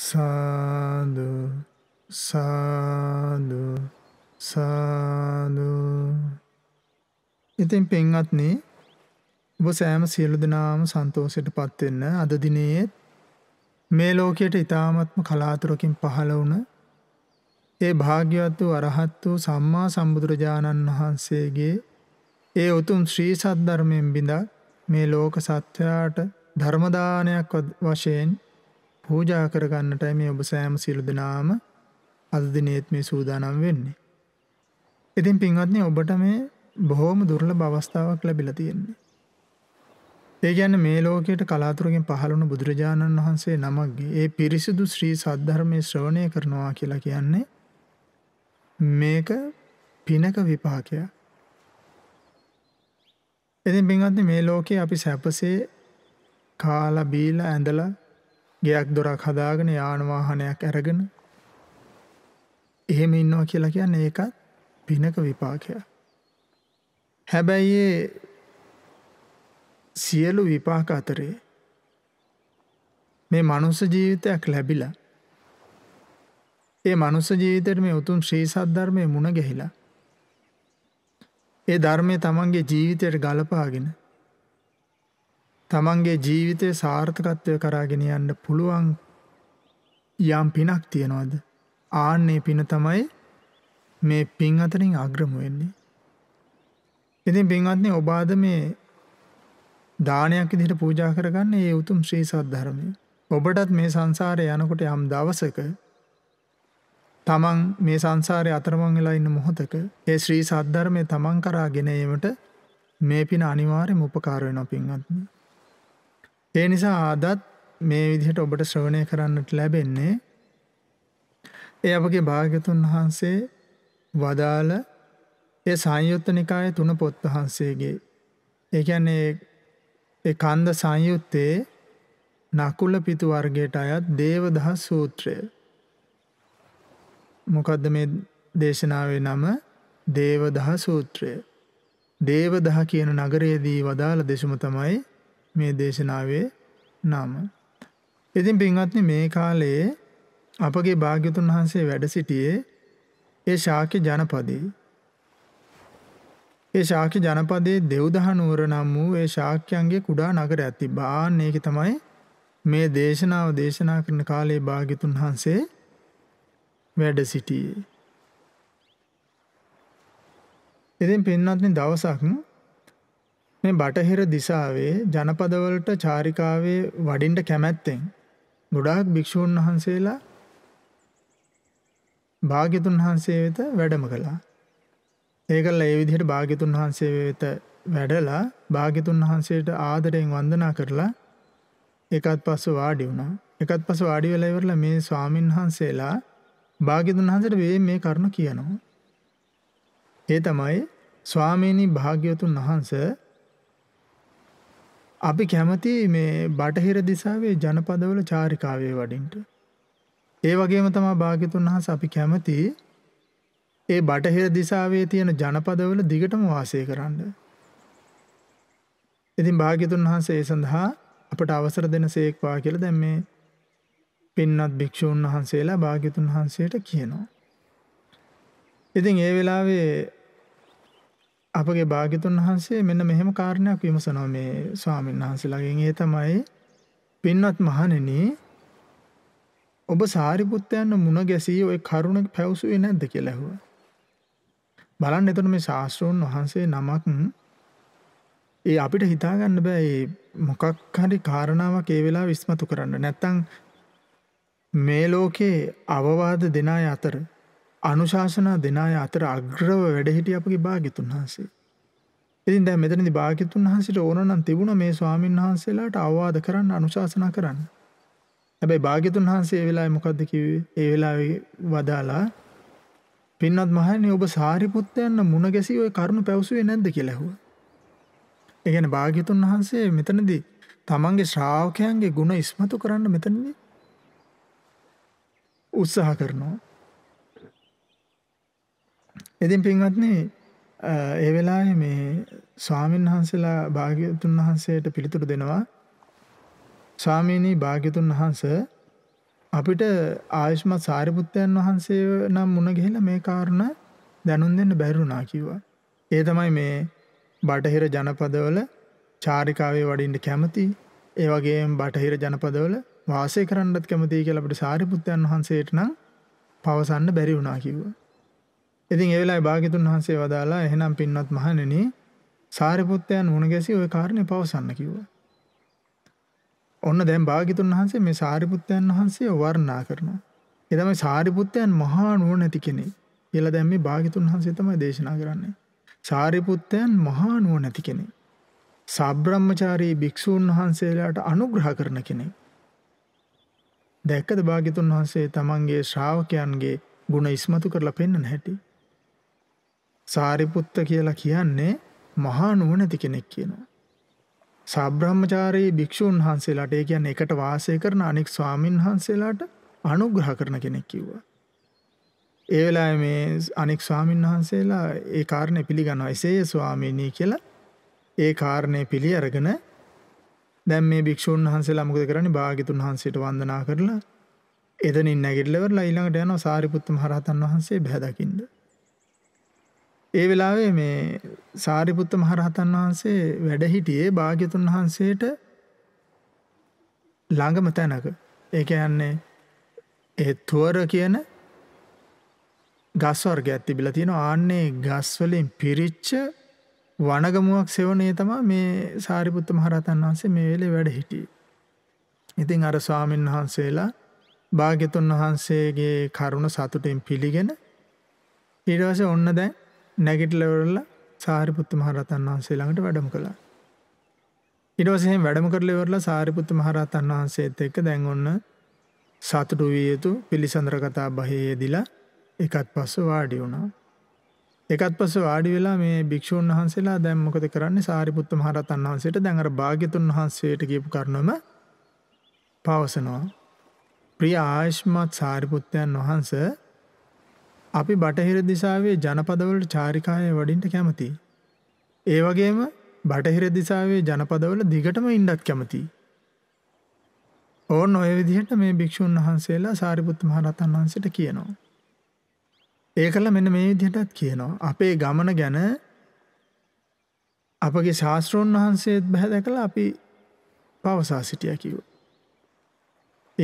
සාදු සාදු සාදු ඉතින් පෙන්වත්නි ඔබ සෑම සියලු දෙනාම සන්තෝෂයට පත් වෙන්න අද දිනේ මේ ලෝකයට ඊ타මත්ම කලාතුරකින් පහළ වුණ ඒ භාග්‍යවත් වූ අරහත් වූ සම්මා සම්බුදුරජාණන් වහන්සේගේ ඒ උතුම් ශ්‍රී සද්ධර්මයෙන් බිඳ මේ ලෝක සත්‍යයට ධර්ම දානයක් වශයෙන් පූජා කරගන්නටයි මේ ඔබ සෑම සියලු දෙනාම අද දිනේත් මේ සූදානම් වෙන්නේ. ඉතින් පින්වත්නි ඔබට මේ බොහොම දුර්ලභ අවස්ථාවක් ලැබිලා තියෙන්නේ. ඒ කියන්නේ මේ ලෝකයට කලාතුරකින් පහළ වුණු බුදුරජාණන් වහන්සේ නමක්ගේ ඒ පිරිසිදු ශ්‍රී සද්ධර්මයේ ශ්‍රවණය කරනවා කියලා කියන්නේ මේක පිනක විපාකයක්. ඉතින් පින්වත්නි මේ ලෝකේ අපි සැපසේ කාලා බීලා ඇඳලා ගෙයක් දොරක් හදාගෙන යාන වාහනයක් අරගෙන එහෙම ඉන්නවා කියලා කියන්නේ ඒකත් පිනක විපාකයක්. හැබැයි සියලු විපාක අතරේ මේ මනුස්ස ජීවිතයක් ලැබිලා ඒ මනුස්ස ජීවිතයට මේ උතුම් ශ්‍රී සද්ධර්මය මුණ ගැහිලා ඒ ධර්මය තමන්ගේ ජීවිතයට ගලපාගෙන තමන්ගේ ජීවිතය සාර්ථකත්වය කරාගෙන යන්න පුළුවන් යම් පිනක් තියෙනවද. ආන්නේ පින තමයි මේ පින් අතරින් අග්‍රම වෙන්නේ. ඉතින් පින්වත්නේ ඔබාද මේ දානයක් ඉදිට පූජා කරගන්න ඒ උතුම් ශ්‍රී සද්ධර්මය. ඔබටත් මේ සංසාරය යනකොට යම් දවසක තමන් මේ සංසාරය අතරමං වෙලා ඉන්න මොහොතක ඒ ශ්‍රී සද්ධර්මය තමන් කරා ගෙනීමට මේ පින අනිවාර්යම උපකාර වෙනවා පින්වත්නි. ඒ නිසා ආදත් මේ විදිහට ඔබට ශ්‍රවණය කරන්නට ලැබෙන්නේ ඒ අපගේ භාග්‍යතුන් වහන්සේ වදාළ ඒ සංයුත්ත නිකාය තුන පොත් වහන්සේගේ ඒකැන්නේ කන්ද සංයුත්තේ නකුල පිතු වර්ගයට අයත් දේවදහ සූත්‍රය. මොකදද මේ දේශනාවේ නම දේවදහ සූත්‍රය. දේවදහ කියන නගරයේදී වදාළ දෙසුම තමයි මේ දේශනාවේ නම. ඉතින් පින්වත්නි මේ කාලයේ අපගේ භාග්‍යතුන් වහන්සේ වැඩ සිටියේ ඒ ශාක්‍ය ජනපදයේ. ඒ ශාක්‍ය ජනපදයේ දෙව්දහ නුවර නම් වූ ඒ ශාක්‍යයන්ගේ කුඩා නගරයක් තිබ්බා. ආන්න ඒක තමයි මේ දේශනාව දේශනා කරන කාලේ භාග්‍යතුන් වහන්සේ වැඩ සිටියේ. ඉතින් පින්වත්නි දවසක් මේ බටහිර දිසාවේ ජනපදවලට චාරිකාවේ වඩින්න කැමැත්තෙන් ගොඩාක් භික්ෂූන් වහන්සේලා භාග්‍යතුන් වහන්සේ වෙත වැඩම කළා. ඒකල්ල ඒ විදිහට භාග්‍යතුන් වහන්සේ වෙත වැඩලා භාග්‍යතුන් වහන්සේට ආදරයෙන් වන්දනා කරලා එකත් පස්ස වාඩි වුණා. එකත් පස්ස වාඩි වෙලා ඉවරලා මේ ස්වාමින් වහන්සේලා භාග්‍යතුන් වහන්සේට මේ මේ කරුණ කියනවා. ඒ තමයි ස්වාමීනි භාග්‍යතුන් වහන්සේ අපි කැමති මේ බටහිර දිසාවේ ජනපදවල චාරිකාවේ වඩින්ට. ඒ වගේම තමා භාග්‍යතුන් වහන්සේ අපි කැමති ඒ බටහිර දිසාවේ තියෙන ජනපදවල දිගටම වාසය කරන්න. ඉතින් භාග්‍යතුන් වහන්සේ ඒ සඳහා අපට අවසර දෙන සේක්වා කියලා දැන් මේ පින්නත් භික්‍ෂූන් වහන්සේලා භාග්‍යතුන් වහන්සේට කියනවා. ඉතින් ඒ වෙලාවේ අපගේ භාග්‍යතුන් වහන්සේ මෙන්න මෙහෙම කාරණයක් විමසනවා මේ ස්වාමීන් වහන්සේලාගෙන් ඒ තමයි පින්වත් මහණෙනි ඔබ සාරිපුත්තයන් මුණ ගැසී ওই කරුණ පැවසුවේ නැද්ද කියලා ඇහුවා. බලන්න එතන මේ ශාස්ත්‍රෝන් වහන්සේ නමක් ඒ අපිට හිතාගන්න බෑ මේ මොකක් හරි කාරණාවක් ඒ වෙලාව විශ්මතු කරන්න. නැත්තම් මේ ලෝකේ අවවාද දෙන අතර අනුශාසනා දෙන අය අතර අග්‍රව වැඩ හිටිය අපගේ භාග්‍යතුන් වහන්සේ. ඉතින් දැන් මෙතනදී භාග්‍යතුන් වහන්සේට ඕන නම් තිබුණා මේ ස්වාමින් වහන්සේලාට අවවාද කරන්න අනුශාසනා කරන්න. හැබැයි භාග්‍යතුන් වහන්සේ ඒ වෙලාවේ මොකද්ද කිව්වේ? ඒ වෙලාවේ වදාලා පින්වත් මහන්නේ ඔබ සාරිපුත්තයන්ව මුණ ගැසී ওই කරුණ පැවසුවේ නැද්ද කියලා ඇහුවා. ඒ කියන්නේ භාග්‍යතුන් වහන්සේ මෙතනදී තමන්ගේ ශ්‍රාවකයන්ගේ ಗುಣ ඉස්මතු කරන්න මෙතනදී උත්සාහ කරනවා. ඉතින් පින්වත්නි ඒ වෙලාවේ මේ ස්වාමීන් වහන්සේලා භාග්‍යතුන් වහන්සේට පිළිතුරු දෙනවා ස්වාමීනි භාග්‍යතුන් වහන්ස අපිට ආයුෂ්මත් සාරිපුත්තයන් වහන්සේ නම් මුණ ගිහිලා මේ කාරණා දැනුම් දෙන්න බැරි වුණා කිව්වා. ඒ තමයි මේ බටහිර ජනපදවල චාරිකාවේ වඩින්න කැමති, ඒ වගේම බටහිර ජනපදවල වාසය කරන්නත් කැමතියි කියලා අපිට සාරිපුත්තයන් වහන්සේට නම් පවසන්න බැරි වුණා කිව්වා. ඉතින් ඒ වෙලාවේ භාග්‍යතුන් වහන්සේ වදාලා එහෙනම් පින්වත් මහණෙනි සාරිපුත්තයන් මුණ ගැසී ওই කාරණේ පවසන්න කිව්වා. ඔන්න දැන් භාග්‍යතුන් වහන්සේ මේ සාරිපුත්තයන් වහන්සේ වර්ණනා කරනවා. ඒ තමයි සාරිපුත්තයන් මහා නුවණැති කෙනෙක්. කියලා දැන් මේ භාග්‍යතුන් වහන්සේ තමයි දේශනා කරන්නේ. සාරිපුත්තයන් මහා නුවණැති කෙනෙක්. සාබ්‍රහ්මචාරී භික්ෂූන් වහන්සේලාට අනුග්‍රහ කරන කෙනෙක්. දැක්කද භාග්‍යතුන් වහන්සේ තමන්ගේ ශ්‍රාවකයන්ගේ ගුණ ඉස්මතු කරලා පෙන්වන හැටි. සාරිපුත්ත කියලා කියන්නේ මහා නුවණැති කෙනෙක් කියනවා. සාබ්‍රහ්මචාරී භික්ෂුන් වහන්සේලාට ඒ කියන්නේ එකට වාසය කරන අනෙක් ස්වාමින් වහන්සේලාට අනුග්‍රහ කරන කෙනෙක් කිව්වා. ඒ වෙලාවේ මේ අනෙක් ස්වාමින් වහන්සේලා ඒ කාරණේ පිළිගන්නවා. එසේ ස්වාමීනි කියලා ඒ කාරණේ පිළි අරගෙන දැන් මේ භික්ෂුන් වහන්සේලා මොකද කරන්නේ? භාග්‍යතුන් වහන්සේට වන්දනා කරලා එතනින් නැගිටලා ඉවරලා ඊළඟට යනවා සාරිපුත්ත මහ රහතන් වහන්සේ බැහැ දකින්න. ඒ වෙලාවේ මේ සාරිපුත්ත මහරහතන් වහන්සේ වැඩ හිටියේ භාග්‍යතුන් වහන්සේට ළඟම තැනක. ඒ කියන්නේ ඒ තුවර කියන ගස් වර්ගයක් තිබිලා තියෙනවා. ආන්නේ ගස් වලින් පිරිච්ච වනගමුවක් සෙවණේ තමයි මේ සාරිපුත්ත මහරහතන් වහන්සේ මේ වෙලේ වැඩ හිටියේ. ඉතින් අර ස්වාමීන් වහන්සේලා භාග්‍යතුන් වහන්සේගේ කරුණ සතුටින් පිළිගෙන ඊට පස්සේ ඔන්න දැන් නැගිටලවරල සාරිපුත්ත මහරතන් වහන්සේ ළඟට වැඩම කළා. ඉටවසයෙන් වැඩම කරලවරලා සාරිපුත්ත මහරතන් වහන්සේත් එක්ක දැන් ඔන්න සතුටු විය යුතු පිළිසඳර කතා බහයේදිලා එකත් පස්ස වාඩි වුණා. එකත් පස්ස වාඩි වෙලා මේ භික්ෂූන් වහන්සේලා දැන් මොකද කරන්නේ සාරිපුත්ත මහරතන් වහන්සේට දැන් අර භාග්‍යතුන් වහන්සේට කියපු කරුණම පවසනවා. ප්‍රිය ආයුෂ්මත් සාරිපුත්තයන් වහන්සේ අපි බටහිර දිසාවේ ජනපදවලට චාරිකාය වඩින්ට කැමති. ඒ වගේම බටහිර දිසාවේ ජනපදවල දිගටම ඉන්නත් කැමති. ඕන් ඔය විදිහට මේ භික්ෂූන් වහන්සේලා සාරිපුත් මහරතන් වහන්සේට කියනවා. ඒකල මෙන්න මේ විදිහටත් කියනවා. අපේ ගමන ගැන අපගේ ශාස්ත්‍රෝන් වහන්සේත් බැහැ දැකලා අපි පවසා සිටියා කිව්වා.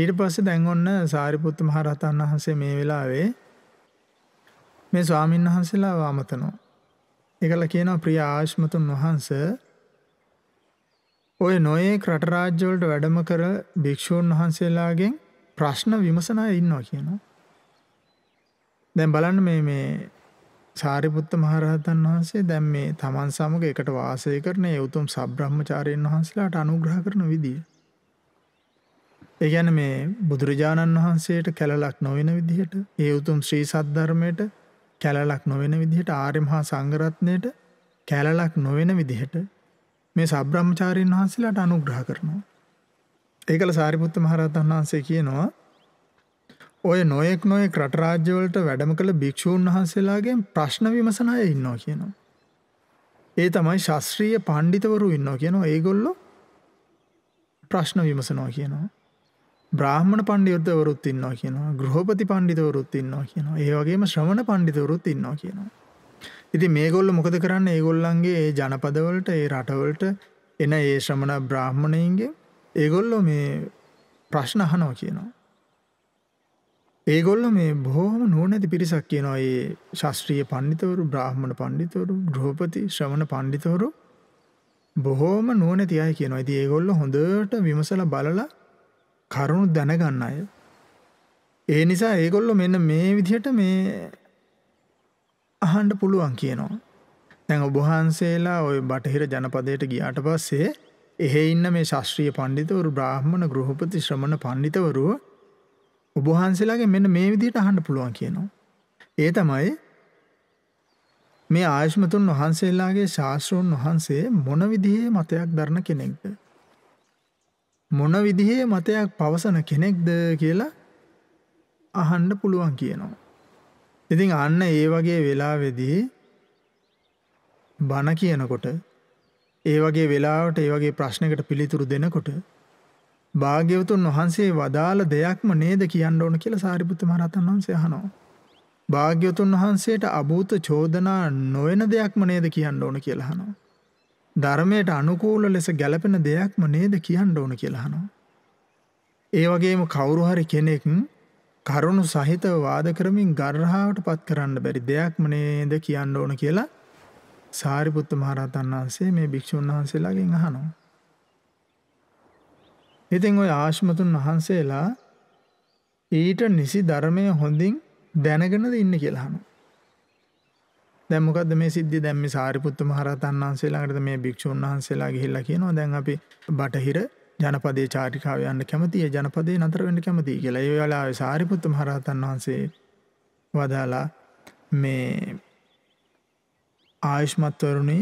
ඊට පස්සේ දැන් ඔන්න සාරිපුත් මහරහතන් වහන්සේ මේ වෙලාවේ මේ ස්වාමීන් වහන්සේලාව අමතනවා. ඒකලා කියනවා ප්‍රිය ආශ්මතුන් වහන්ස ඔය නොයේක් රට රාජ්‍ය වලට වැඩම කර භික්ෂූන් වහන්සේලාගෙන් ප්‍රශ්න විමසන අය ඉන්නවා කියනවා. දැන් බලන්න මේ මේ සාරිපුත්ත මහරහතන් වහන්සේ දැන් මේ තමන් සමග එකට වාසය කරන ඒ උතුම් සබ්‍රහ්මචාරීන් වහන්සේලාට අනුග්‍රහ කරන විදිය. ඒ කියන්නේ මේ බුදුරජාණන් වහන්සේට කැලලක් නොවන විදිහට ඒ උතුම් ශ්‍රී සද්ධර්මයට කැලලක් නොවන විදිහට ආර්ය මහා සංඝරත්නයට කැලලක් නොවන විදිහට මේ සබ්‍රාහ්මචාරීන් වහන්සේලාට අනුග්‍රහ කරනවා. ඒකල සාරිපුත්ත මහරහතන් වහන්සේ කියනවා ඔය නොයෙක් නොයෙක් රට රාජ්‍යවලට වැඩම කළ භික්ෂූන් වහන්සේලාගෙන් ප්‍රශ්න විමසන අය ඉන්නවා කියනවා. ඒ තමයි ශාස්ත්‍රීය පඬිතවරු ඉන්නවා කියනවා. ඒගොල්ලෝ ප්‍රශ්න විමසනවා කියනවා. බ්‍රාහ්මණ පණ්ඩියවෘත්තවරුත් ඉන්නවා කියනවා ගෘහපති පණ්ඩිතවරුත් ඉන්නවා කියනවා ඒ වගේම ශ්‍රමණ පණ්ඩිතවරුත් ඉන්නවා කියනවා. ඉතින් මේගොල්ල මොකද කරන්න ඒගොල්ලන්ගේ ඒ ජනපදවලට ඒ රටවලට එන ඒ ශ්‍රමණ බ්‍රාහ්මණයින්ගේ ඒගොල්ලෝ මේ ප්‍රශ්න අහනවා කියනවා. ඒගොල්ල මේ බොහෝම නුවනැති පිරිසක් කියනවා ඒ ශස්ත්‍රීය පණ්ඩිතවරු බ්‍රාහ්මණ පණ්ඩිතවරු ගෘහපති ශ්‍රමණ පණ්ඩිතවරු බොහෝම නුවනැති අය කියනවා ඇති ඒගොල්ල හොඳට විමසල බලලා කරුණු දැනගන්න අය. ඒ නිසා ඒගොල්ලෝ මෙන්න මේ විදිහට මේ අහන්න පුළුවන් කියනවා. දැන් ඔබ වහන්සේලා ওই බටහිර ජනපදයට ගියාට පස්සේ එහෙ ඉන්න මේ ශාස්ත්‍රීය පඬිතුවරු බ්‍රාහ්මණ ගෘහපති ශ්‍රමණ පඬිතවරු ඔබ වහන්සේලාගේ මෙන්න මේ විදිහට අහන්න පුළුවන් කියනවා. ඒ තමයි මේ ආයුෂ්මතුන් වහන්සේලාගේ ශාස්ත්‍රෝන් වහන්සේ මොන විදිහේ මතයක් දරන කෙනෙක්ද? මොන විදිහේ මතයක් පවසන කෙනෙක්ද කියලා අහන්න පුළුවන් කියනවා. ඉතින් අන්න ඒ වගේ වෙලාවෙදී බණ කියනකොට ඒ වගේ වෙලාවට ඒ වගේ ප්‍රශ්නකට පිළිතුරු දෙනකොට භාග්‍යවතුන් වහන්සේ වදාළ දෙයක්ම නේද කියන්න ඕන කියලා සාරිපුත්ත මහරහතන් වහන්සේ අහනවා. භාග්‍යවතුන් වහන්සේට අභූත චෝදනා නොවන දෙයක්ම නේද කියන්න ඕන කියලා අහනවා. ධර්මයට අනුකූල ලෙස ගැලපෙන දෙයක්ම නේද කියන්න ඕන කියලා අහනවා. ඒ වගේම කවුරු හරි කෙනෙක් කරුණු සහිතව වාද කරමින් ගර්හාවට පත් කරන්න බැරි දෙයක්ම නේද කියන්න ඕන කියලා සාරිපුත්ත මහරහතන් වහන්සේ මේ භික්ෂුන් වහන්සේලාගෙන් අහනවා. ඉතින් ওই ආශ්මතුන් වහන්සේලා ඊට නිසි ධර්මය හොඳින් දැනගෙනද ඉන්නේ කියලා අහනවා. දැන් මොකද්ද මේ සිද්ධිය දැන් මේ සාරිපුත්ත මහ රහතන් වහන්සේ ළඟට මේ භික්ෂුන් වහන්සේලා ගිහිල්ලා කියනවා දැන් අපි බටහිර ජනපදයේ චාරිකාව යන්න කැමතියි ජනපදේ නතර වෙන්න කැමතියි කියලා. ඒ වෙලාවේ සාරිපුත්ත මහ රහතන් වහන්සේ වදාලා මේ ආයුෂ්මත්වරුනේ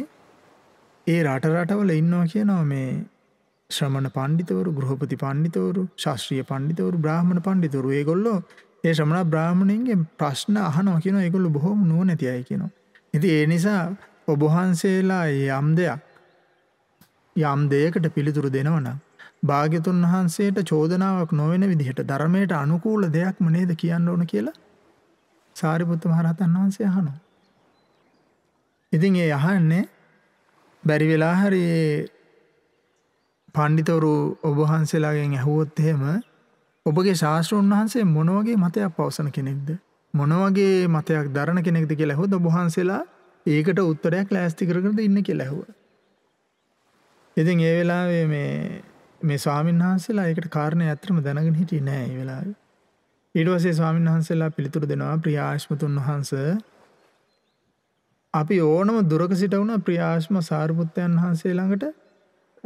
ඒ රට රටවල ඉන්නවා කියනවා මේ ශ්‍රමණ පණ්ඩිතවරු, ගෘහපති පණ්ඩිතවරු, ශාස්ත්‍රීය පණ්ඩිතවරු, බ්‍රාහ්මණ පණ්ඩිතවරු. ඒගොල්ලෝ ඒ ශ්‍රමණ බ්‍රාහ්මණයන්ගේ ප්‍රශ්න අහනවා කියනවා. ඒගොල්ලෝ බොහොම නුවණැති අය කියනවා. ඉතින් ඒ නිසා ඔබ වහන්සේලා යම් දෙයක් යම් දෙයකට පිළිතුරු දෙනවනම් භාග්‍යතුන් වහන්සේට චෝදනාවක් නොවන විදිහට ධර්මයට අනුකූල දෙයක්ම නේද කියන්න ඕන කියලා සාරිපුත්ත මහරහතන් වහන්සේ අහනවා. ඉතින් ඒ අහන්නේ බැරි වෙලා හරි පඬිතවරු ඔබ වහන්සේලාගෙන් ඇහුවොත් එහෙම ඔබගේ ශාස්ත්‍රඥ වහන්සේ මොන වගේ මතයක් පවසන කෙනෙක්ද? මොනවගේ මතයක් දරණ කෙනෙක්ද කියලා හොද බහන්සේලා ඒකට උත්තරයක් ලෑස්ති කරකරද ඉන්න කියලා ඇහුව. ඉතින් ඒ වෙලාවේ මේ මේ ස්වාමීන් වහන්සේලා ඒකට කාරණේ ඇත්තම දැනගෙන හිටියේ නෑ ඒ වෙලාවේ. ඊට පස්සේ ස්වාමීන් වහන්සේලා පිළිතුරු දෙනවා ප්‍රියාශ්මතුන් වහන්සේ අපි ඕනම දුරක සිට වුණ ප්‍රියාශ්ම සාරිපුත්තයන් වහන්සේ ළඟට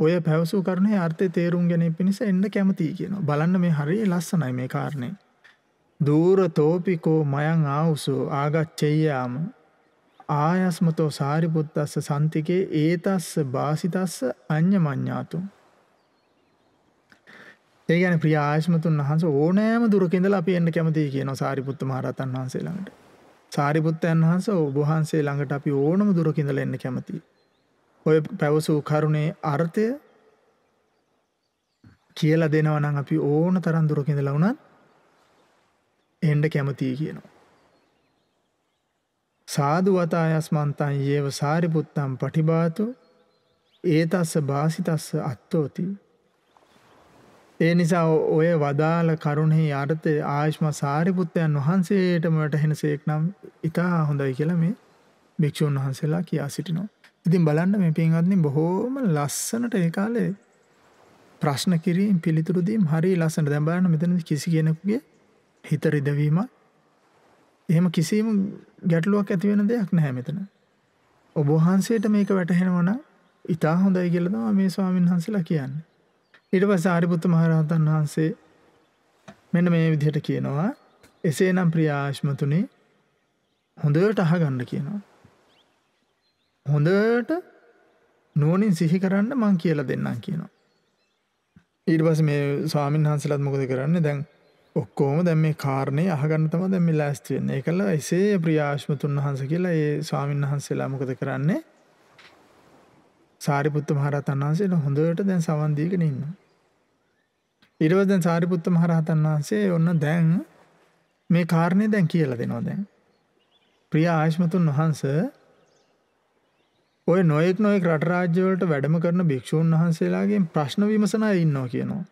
ඔය පැවසු කරුණේ අර්ථය තේරුම් ගැනීම පිණිස එන්න කැමතියි කියනවා. බලන්න මේ හරිය ලස්සනයි මේ කාරණේ. දූරතෝපිකෝ මයං ආවුසෝ ආගච්චෙය්‍යාම ආයස්මතෝ සාරිපුත්තස්ස සන්තිකේ ඒතස්ස බාසිතස්ස අඤ්ඤමඤ්ඤාතු ඒ කියන්නේ ප්‍රිය ආයස්මතුන් වහන්සේ ඕනෑම දුරකින්දලා අපි එන්න කැමතියි කියනවා සාරිපුත්ත මහරහතන් වහන්සේ ළඟට. සාරිපුත්තයන් වහන්සේ ඔබ වහන්සේ ළඟට අපි ඕනම දුරකින්දලා එන්න කැමතියි. ඔය පැවසූ කරුණේ අර්ථය කියලා දෙනවා නම් අපි ඕන තරම් දුරකින්දලා වුණත් එන්ඩ කැමතියි කියනවා. සාදු වතායස්මන්තන් ඒව සාරිපුත්තම් පටිබාතු ඒ තස්ස භාසිතස්ස අත්තෝති. ඒ නිසා ඔය වදාළ කරුණෙහි අර්ථය ආයශ්ම සාරිපුත්තයන් වහන්සේටම වැටහෙන සේක් නම් ඉතා හොඳයි කියලා මේ භික්‍ෂූන් වහන්සේලා කියා සිටිනවා. ඉතින් බලන්න මේ පින්වත්නි බොහෝම ලස්සනට ඒ කාලේ ප්‍රශ්න කිරීම පිළිතුරු දීම හරි ලස්සනට දැන් බලන්න මෙතන කිසි කෙනෙකුගේ හිත රිදවීමක් එහෙම කිසිම ගැටලුවක් ඇති වෙන දෙයක් නැහැ මෙතන. ඔබ වහන්සේට මේක වැටහෙනවා නම් ඊටා හොඳයි කියලා තමයි මේ ස්වාමීන් වහන්සේලා කියන්නේ. ඊට පස්සේ ආරිපුත්තු මහරහතන් වහන්සේ මෙන්න මේ විදිහට කියනවා එසේනම් ප්‍රිය ආශ්මතුනි හොඳට අහගන්න කියනවා. හොඳට නුවණින් සිහි කරන්න මං කියලා දෙන්නම් කියනවා. ඊට පස්සේ මේ ස්වාමීන් වහන්සේලාත් මොකද කරන්නේ? දැන් ඔක්කෝම දැම් මේ කාරණය අහගන්න තම දැම ලෑස්තිවෙන්න එකල එසේ ප්‍රියාශ්මතුන් වහන්ස කියලා ඒ ස්වාමීන් වහන්සේලා මොකද කරන්නේ සාරිපුත්ත මහරතන් වහන්සේ හොඳට දැන් සවන්දීගෙන ඉන්න. ඉරව දැන් සාරිපුත්ත මහරහතන් වහන්සේ ඔන්න දැන් මේ කාරණය දැන් කියල දෙනවා දැන්. ප්‍රිය ආශ්මතුන් වහන්ස ඔය නොයෙක් නොයෙක් රටරාජ්‍යවලට වැඩම කරන භික්‍ෂූන් වහන්සේලාගේ ප්‍රශ්න විමසනා ඉන්නවා කියනවා.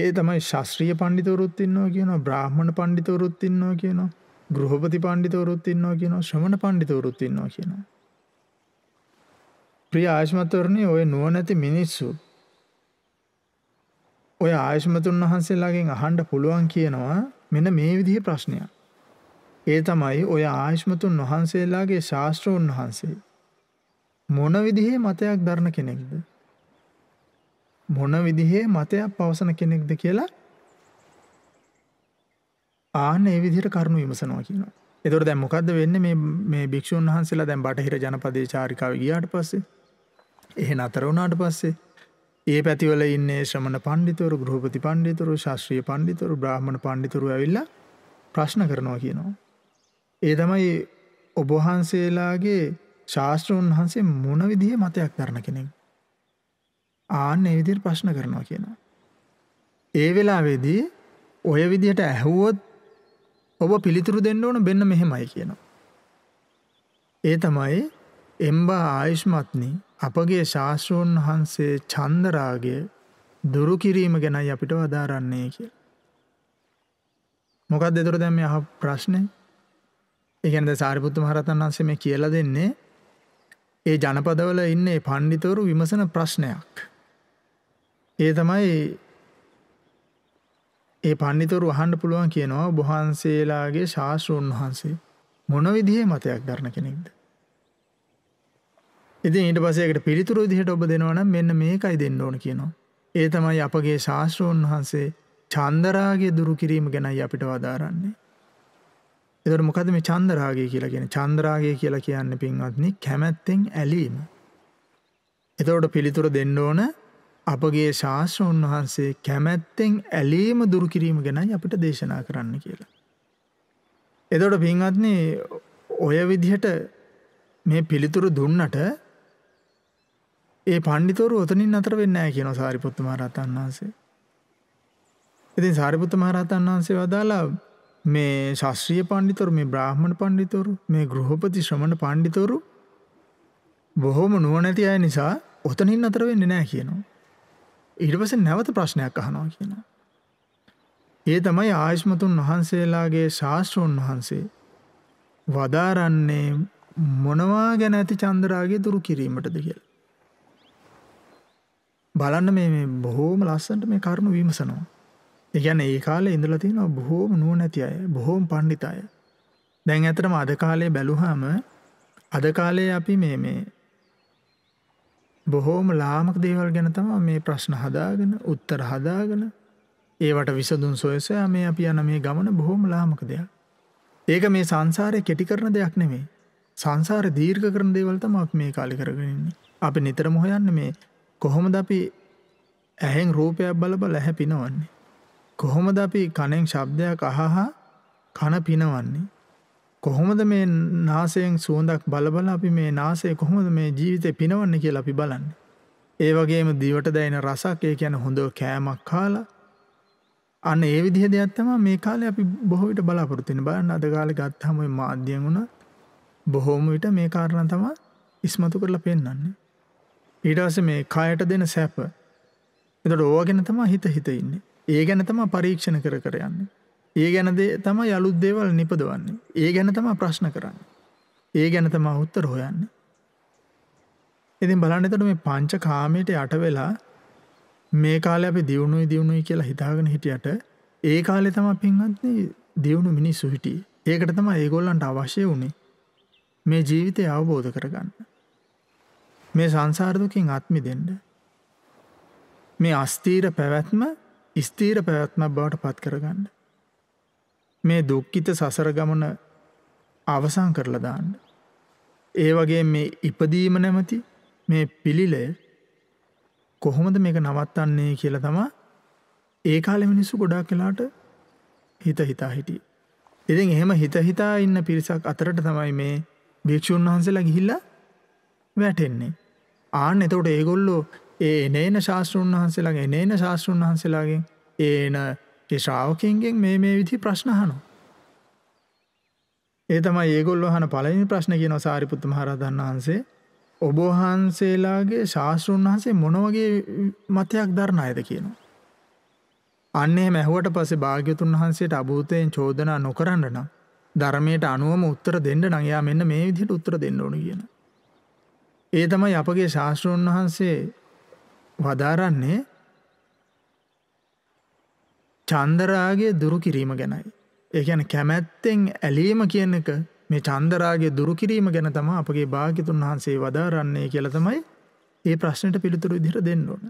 ඒ තමයි ශාස්ත්‍රීය පඬිතවරුත් ඉන්නවා කියනවා බ්‍රාහ්මණ පඬිතවරුත් ඉන්නවා කියනවා ගෘහපති පඬිතවරුත් ඉන්නවා කියනවා ශ්‍රමණ පඬිතවරුත් ඉන්නවා කියනවා ප්‍රිය ආයෂ්මත්වරණේ ඔය නුවණැති මිනිස්සු ඔය ආයෂ්මතුන් වහන්සේලාගෙන් අහන්න පුළුවන් කියනවා මෙන්න මේ විදිහේ ප්‍රශ්නයක්. ඒ තමයි ඔය ආයෂ්මතුන් වහන්සේලාගේ ශාස්ත්‍රෝන් වහන්සේ මොන විදිහේ මතයක් දරන කෙනෙක්ද? මොන විදිහේ මතයක් පවසන කෙනෙක්ද කියලා ආන්න ඒ විදිහට කරුණු විමසනවා කියනවා. එතකොට දැන් මොකද්ද වෙන්නේ මේ මේ භික්ෂුන් වහන්සේලා දැන් බටහිර ජනපදයේ චාරිකාවේ ගියාට පස්සේ එහෙ නතර වුණාට පස්සේ ඒ පැතිවල ඉන්නේ ශ්‍රමණ පඬිතුරු, ගෘහපති පඬිතුරු, ශාස්ත්‍රීය පඬිතුරු, බ්‍රාහ්මණ පඬිතුරු ඇවිල්ලා ප්‍රශ්න කරනවා කියනවා. ඒ තමයි ඔබ වහන්සේලාගේ ශාස්ත්‍රඥ වහන්සේ මොන විදිහේ මතයක් දරන කෙනෙක්ද? ආන්න ඒ විදිහට ප්‍රශ්න කරනවා කියනවා. ඒ වෙලාවේදී ඔය විදිහට ඇහුවොත් ඔබ පිළිතුරු දෙන්න ඕන බෙන්න මෙහෙමයි කියනවා. ඒ තමයි එම්බා ආයුෂ්මත්නි අපගේ ශාස්ත්‍රෝන් වහන්සේ චන්දරාගය දුරු කිරීම ගැනයි අපිට වදාරන්නේ කියලා. මොකක්ද එතකොට දැන් මේ අහ ප්‍රශ්නේ? ඒ කියන්නේ දැන් සාරිපුත්ත මහ රහතන් වහන්සේ මේ කියලා දෙන්නේ ඒ ජනපදවල ඉන්නේ පඬිතවරු විමසන ප්‍රශ්නයක්. ඒ තමයි ඒ පඬිතුරු අහන්න පුළුවන් කියනවා ඔබ වහන්සේලාගේ ශාස්ත්‍රුන් වහන්සේ මොන විදිහේ මතයක් ගන්න කෙනෙක්ද? ඉතින් ඊට පස්සේ ඒකට පිළිතුරු විදිහට ඔබ දෙනවා නම් මෙන්න මේකයි දෙන්න ඕන කියනවා. ඒ තමයි අපගේ ශාස්ත්‍රෝන් වහන්සේ චන්දරාගය දුරු කිරීම ගැනයි අපිට වදාරන්නේ. එතකොට මොකද මේ චන්දරාගය කියලා කියන්නේ? චන්දරාගය කියලා කියන්නේ පින්වත්නි කැමැත්තෙන් ඇලීම. එතකොට පිළිතුරු දෙන්න ඕන අපගේ ශාස්ත්‍රෝන් වහන්සේ කැමැත්තෙන් ඇලීම දුරු කිරීම ගැනයි අපිට දේශනා කරන්න කියලා. එතකොට පින්වත්නි ඔය විදිහට මේ පිළිතුරු දුන්නට ඒ පඬිතුරු ඔතනින් අතර වෙන්නේ නැහැ කියනවා සාරිපුත්ත මහ රහතන් වහන්සේ. ඉතින් සාරිපුත්ත මහ රහතන් වහන්සේ වදාලා මේ ශාස්ත්‍රීය පඬිතුරු මේ බ්‍රාහ්මණ පඬිතුරු මේ ගෘහපති ශ්‍රමණ පඬිතුරු බොහොම නුවණැති අය නිසා ඔතනින් අතර වෙන්නේ නැහැ කියනවා. ඉඩපස නැවත ප්‍රශ්නයක් අහනවා කියන. ඒ තමයි ආයශ්මතුන් වහන්සේලාගේ ශාස්ත්‍රෝන් වහන්සේ වදාරන්නේ මොනවා ගැන ඇති චන්දරාගේ දුරු කිරීමටද කියල. බලන්න මේ බොහෝම ලස්සන්ට මේ කරුණු විමසනවා. එකැන ඒ කාලේ ඉඳලා තියෙනවා බොහෝම නුව නැති අය බොහෝම පණ්ඩිත අය. දැන් ඇතරම අද කාලේ බැලුහම අද කාලේ අපි මේ මේ බොහෝම ලාමක දේවල් ගැන තමා මේ ප්‍රශ්න හදාගෙන උත්තර හදාගෙන ඒවට විසදුන් සොයසයා මේ අපි යන මේ ගමන බොහොම ලාමක දෙයක්. ඒක මේ සංසාරය කෙටි කරන දෙයක් නෙමේ. සංසාර දීර්ඝ කරන දේවල් තමක් මේ කාලි කරගෙනන්නේ. අපි නිතරම හොයන්න මේ කොහොමද අපි ඇහෙන් රූපයක් බල බල ඇහැ පිනවන්නේ. කොහොමද අපි කණෙන් ශබ්දයක් අහහා කන පිනවන්නේ. කොහොමද මේ නාසයෙන් සුවඳක් බලබල අපි මේ නාසය කොහොමද මේ ජීවිතේ පිනවන්නේ කියලා අපි බලන්නේ. ඒ වගේම දිවට දැනෙන රසක් ඒ කියන්නේ හොඳ කෑමක් කාලා අන්න ඒ විදිහ දෙයක් තමයි මේ කාලේ අපි බොහෝ විට බලාපොරොත්තු වෙන්නේ. බලන්න අද කාලේ ගත්තාම මේ මාධ්‍යයෙන් උන බොහෝම විට මේ කාරණා තමයි ඉස්මතු කරලා පෙන්වන්නේ. ඊට පස්සේ මේ කයට දෙන සැප. එතකොට ඕවා ගැන තමයි හිත හිත ඉන්නේ. ඒ ගැන තමයි පරීක්ෂණ කර කර යන්නේ. ඒ ගැන දේ තමයි අලුත් දේවල් නිපදවන්නේ. ඒ ගැන තමයි ප්‍රශ්න කරන්නේ. ඒ ගැන තමයි උත්තර හොයන්නේ. ඉතින් බලන්න එතකොට මේ පංච කාමයට යට වෙලා මේ කාලේ අපි දියුණුයි දියුණුයි කියලා හිතාගෙන හිටියට ඒ කාලේ තමයි පින්වත්නි දියුණු මිනිස්සු හිටියේ. ඒකට තමයි ඒගොල්ලන්ට අවශ්‍ය වුණේ මේ ජීවිතය අවබෝධ කරගන්න. මේ සංසාර දුකින් අත් මිදෙන්න. මේ අස්තීර පැවැත්ම ස්ථීර පැවැත්මක් බවට පත් කරගන්න. මේ දුක්ඛිත සසර ගමන අවසන් කරලා දාන්න. ඒ වගේ මේ ඉපදීම නැමැති මේ පිළිලය කොහොමද මේක නවත්තන්නේ කියලා තමයි ඒ කාලේ මිනිස්සු ගොඩාක් වෙලාට හිත හිතා හිටියේ. ඉතින් එහෙම හිත හිතා ඉන්න පිරිසක් අතරට තමයි මේ භික්ෂුන් වහන්සේලා ගිහිල්ලා වැටෙන්නේ. ආන්න එතකොට ඒගොල්ලෝ ඒ එනේන ශාස්ත්‍රුන් වහන්සේලාගේ එනේන ශාස්ත්‍රුන් වහන්සේලාගෙන් ඒන ඒ ශ්‍රාවකයන්ගෙන් මේ මේ විදිහ ප්‍රශ්න අහනවා. ඒ තමයි ඒගොල්ලෝ අහන පළවෙනි ප්‍රශ්නේ කියනවා සාරිපුත්ත මහරහතන් වහන්සේ ඔබ වහන්සේලාගේ ශාස්ත්‍රුන් වහන්සේ මොන වගේ මතයක් දරන අයද කියනවා. අන්න එහෙම ඇහුවට පස්සේ භාග්‍යතුන් වහන්සේට අභූතයෙන් චෝදනා නොකරන්න නම් ධර්මයට අනුවම උත්තර දෙන්න නම් එයා මෙන්න මේ විදිහට උත්තර දෙන්න ඕන කියන. ඒ තමයි අපගේ ශාස්ත්‍රුන් වහන්සේ වදාරන්නේ චන්දරාගේ දුරුකිරීම ගැනයි. ඒගැන කැමැත්තෙන් ඇලීම කියන එක මේ චන්දරාගේ දුරුකිරීම ගැන තම අපගේ භාගිතුන් වහන්සේ වදාරන්නේ කියල තමයි ඒ ප්‍රශ්නයට පිළිතුරු ඉදිර දෙන්න ඕන.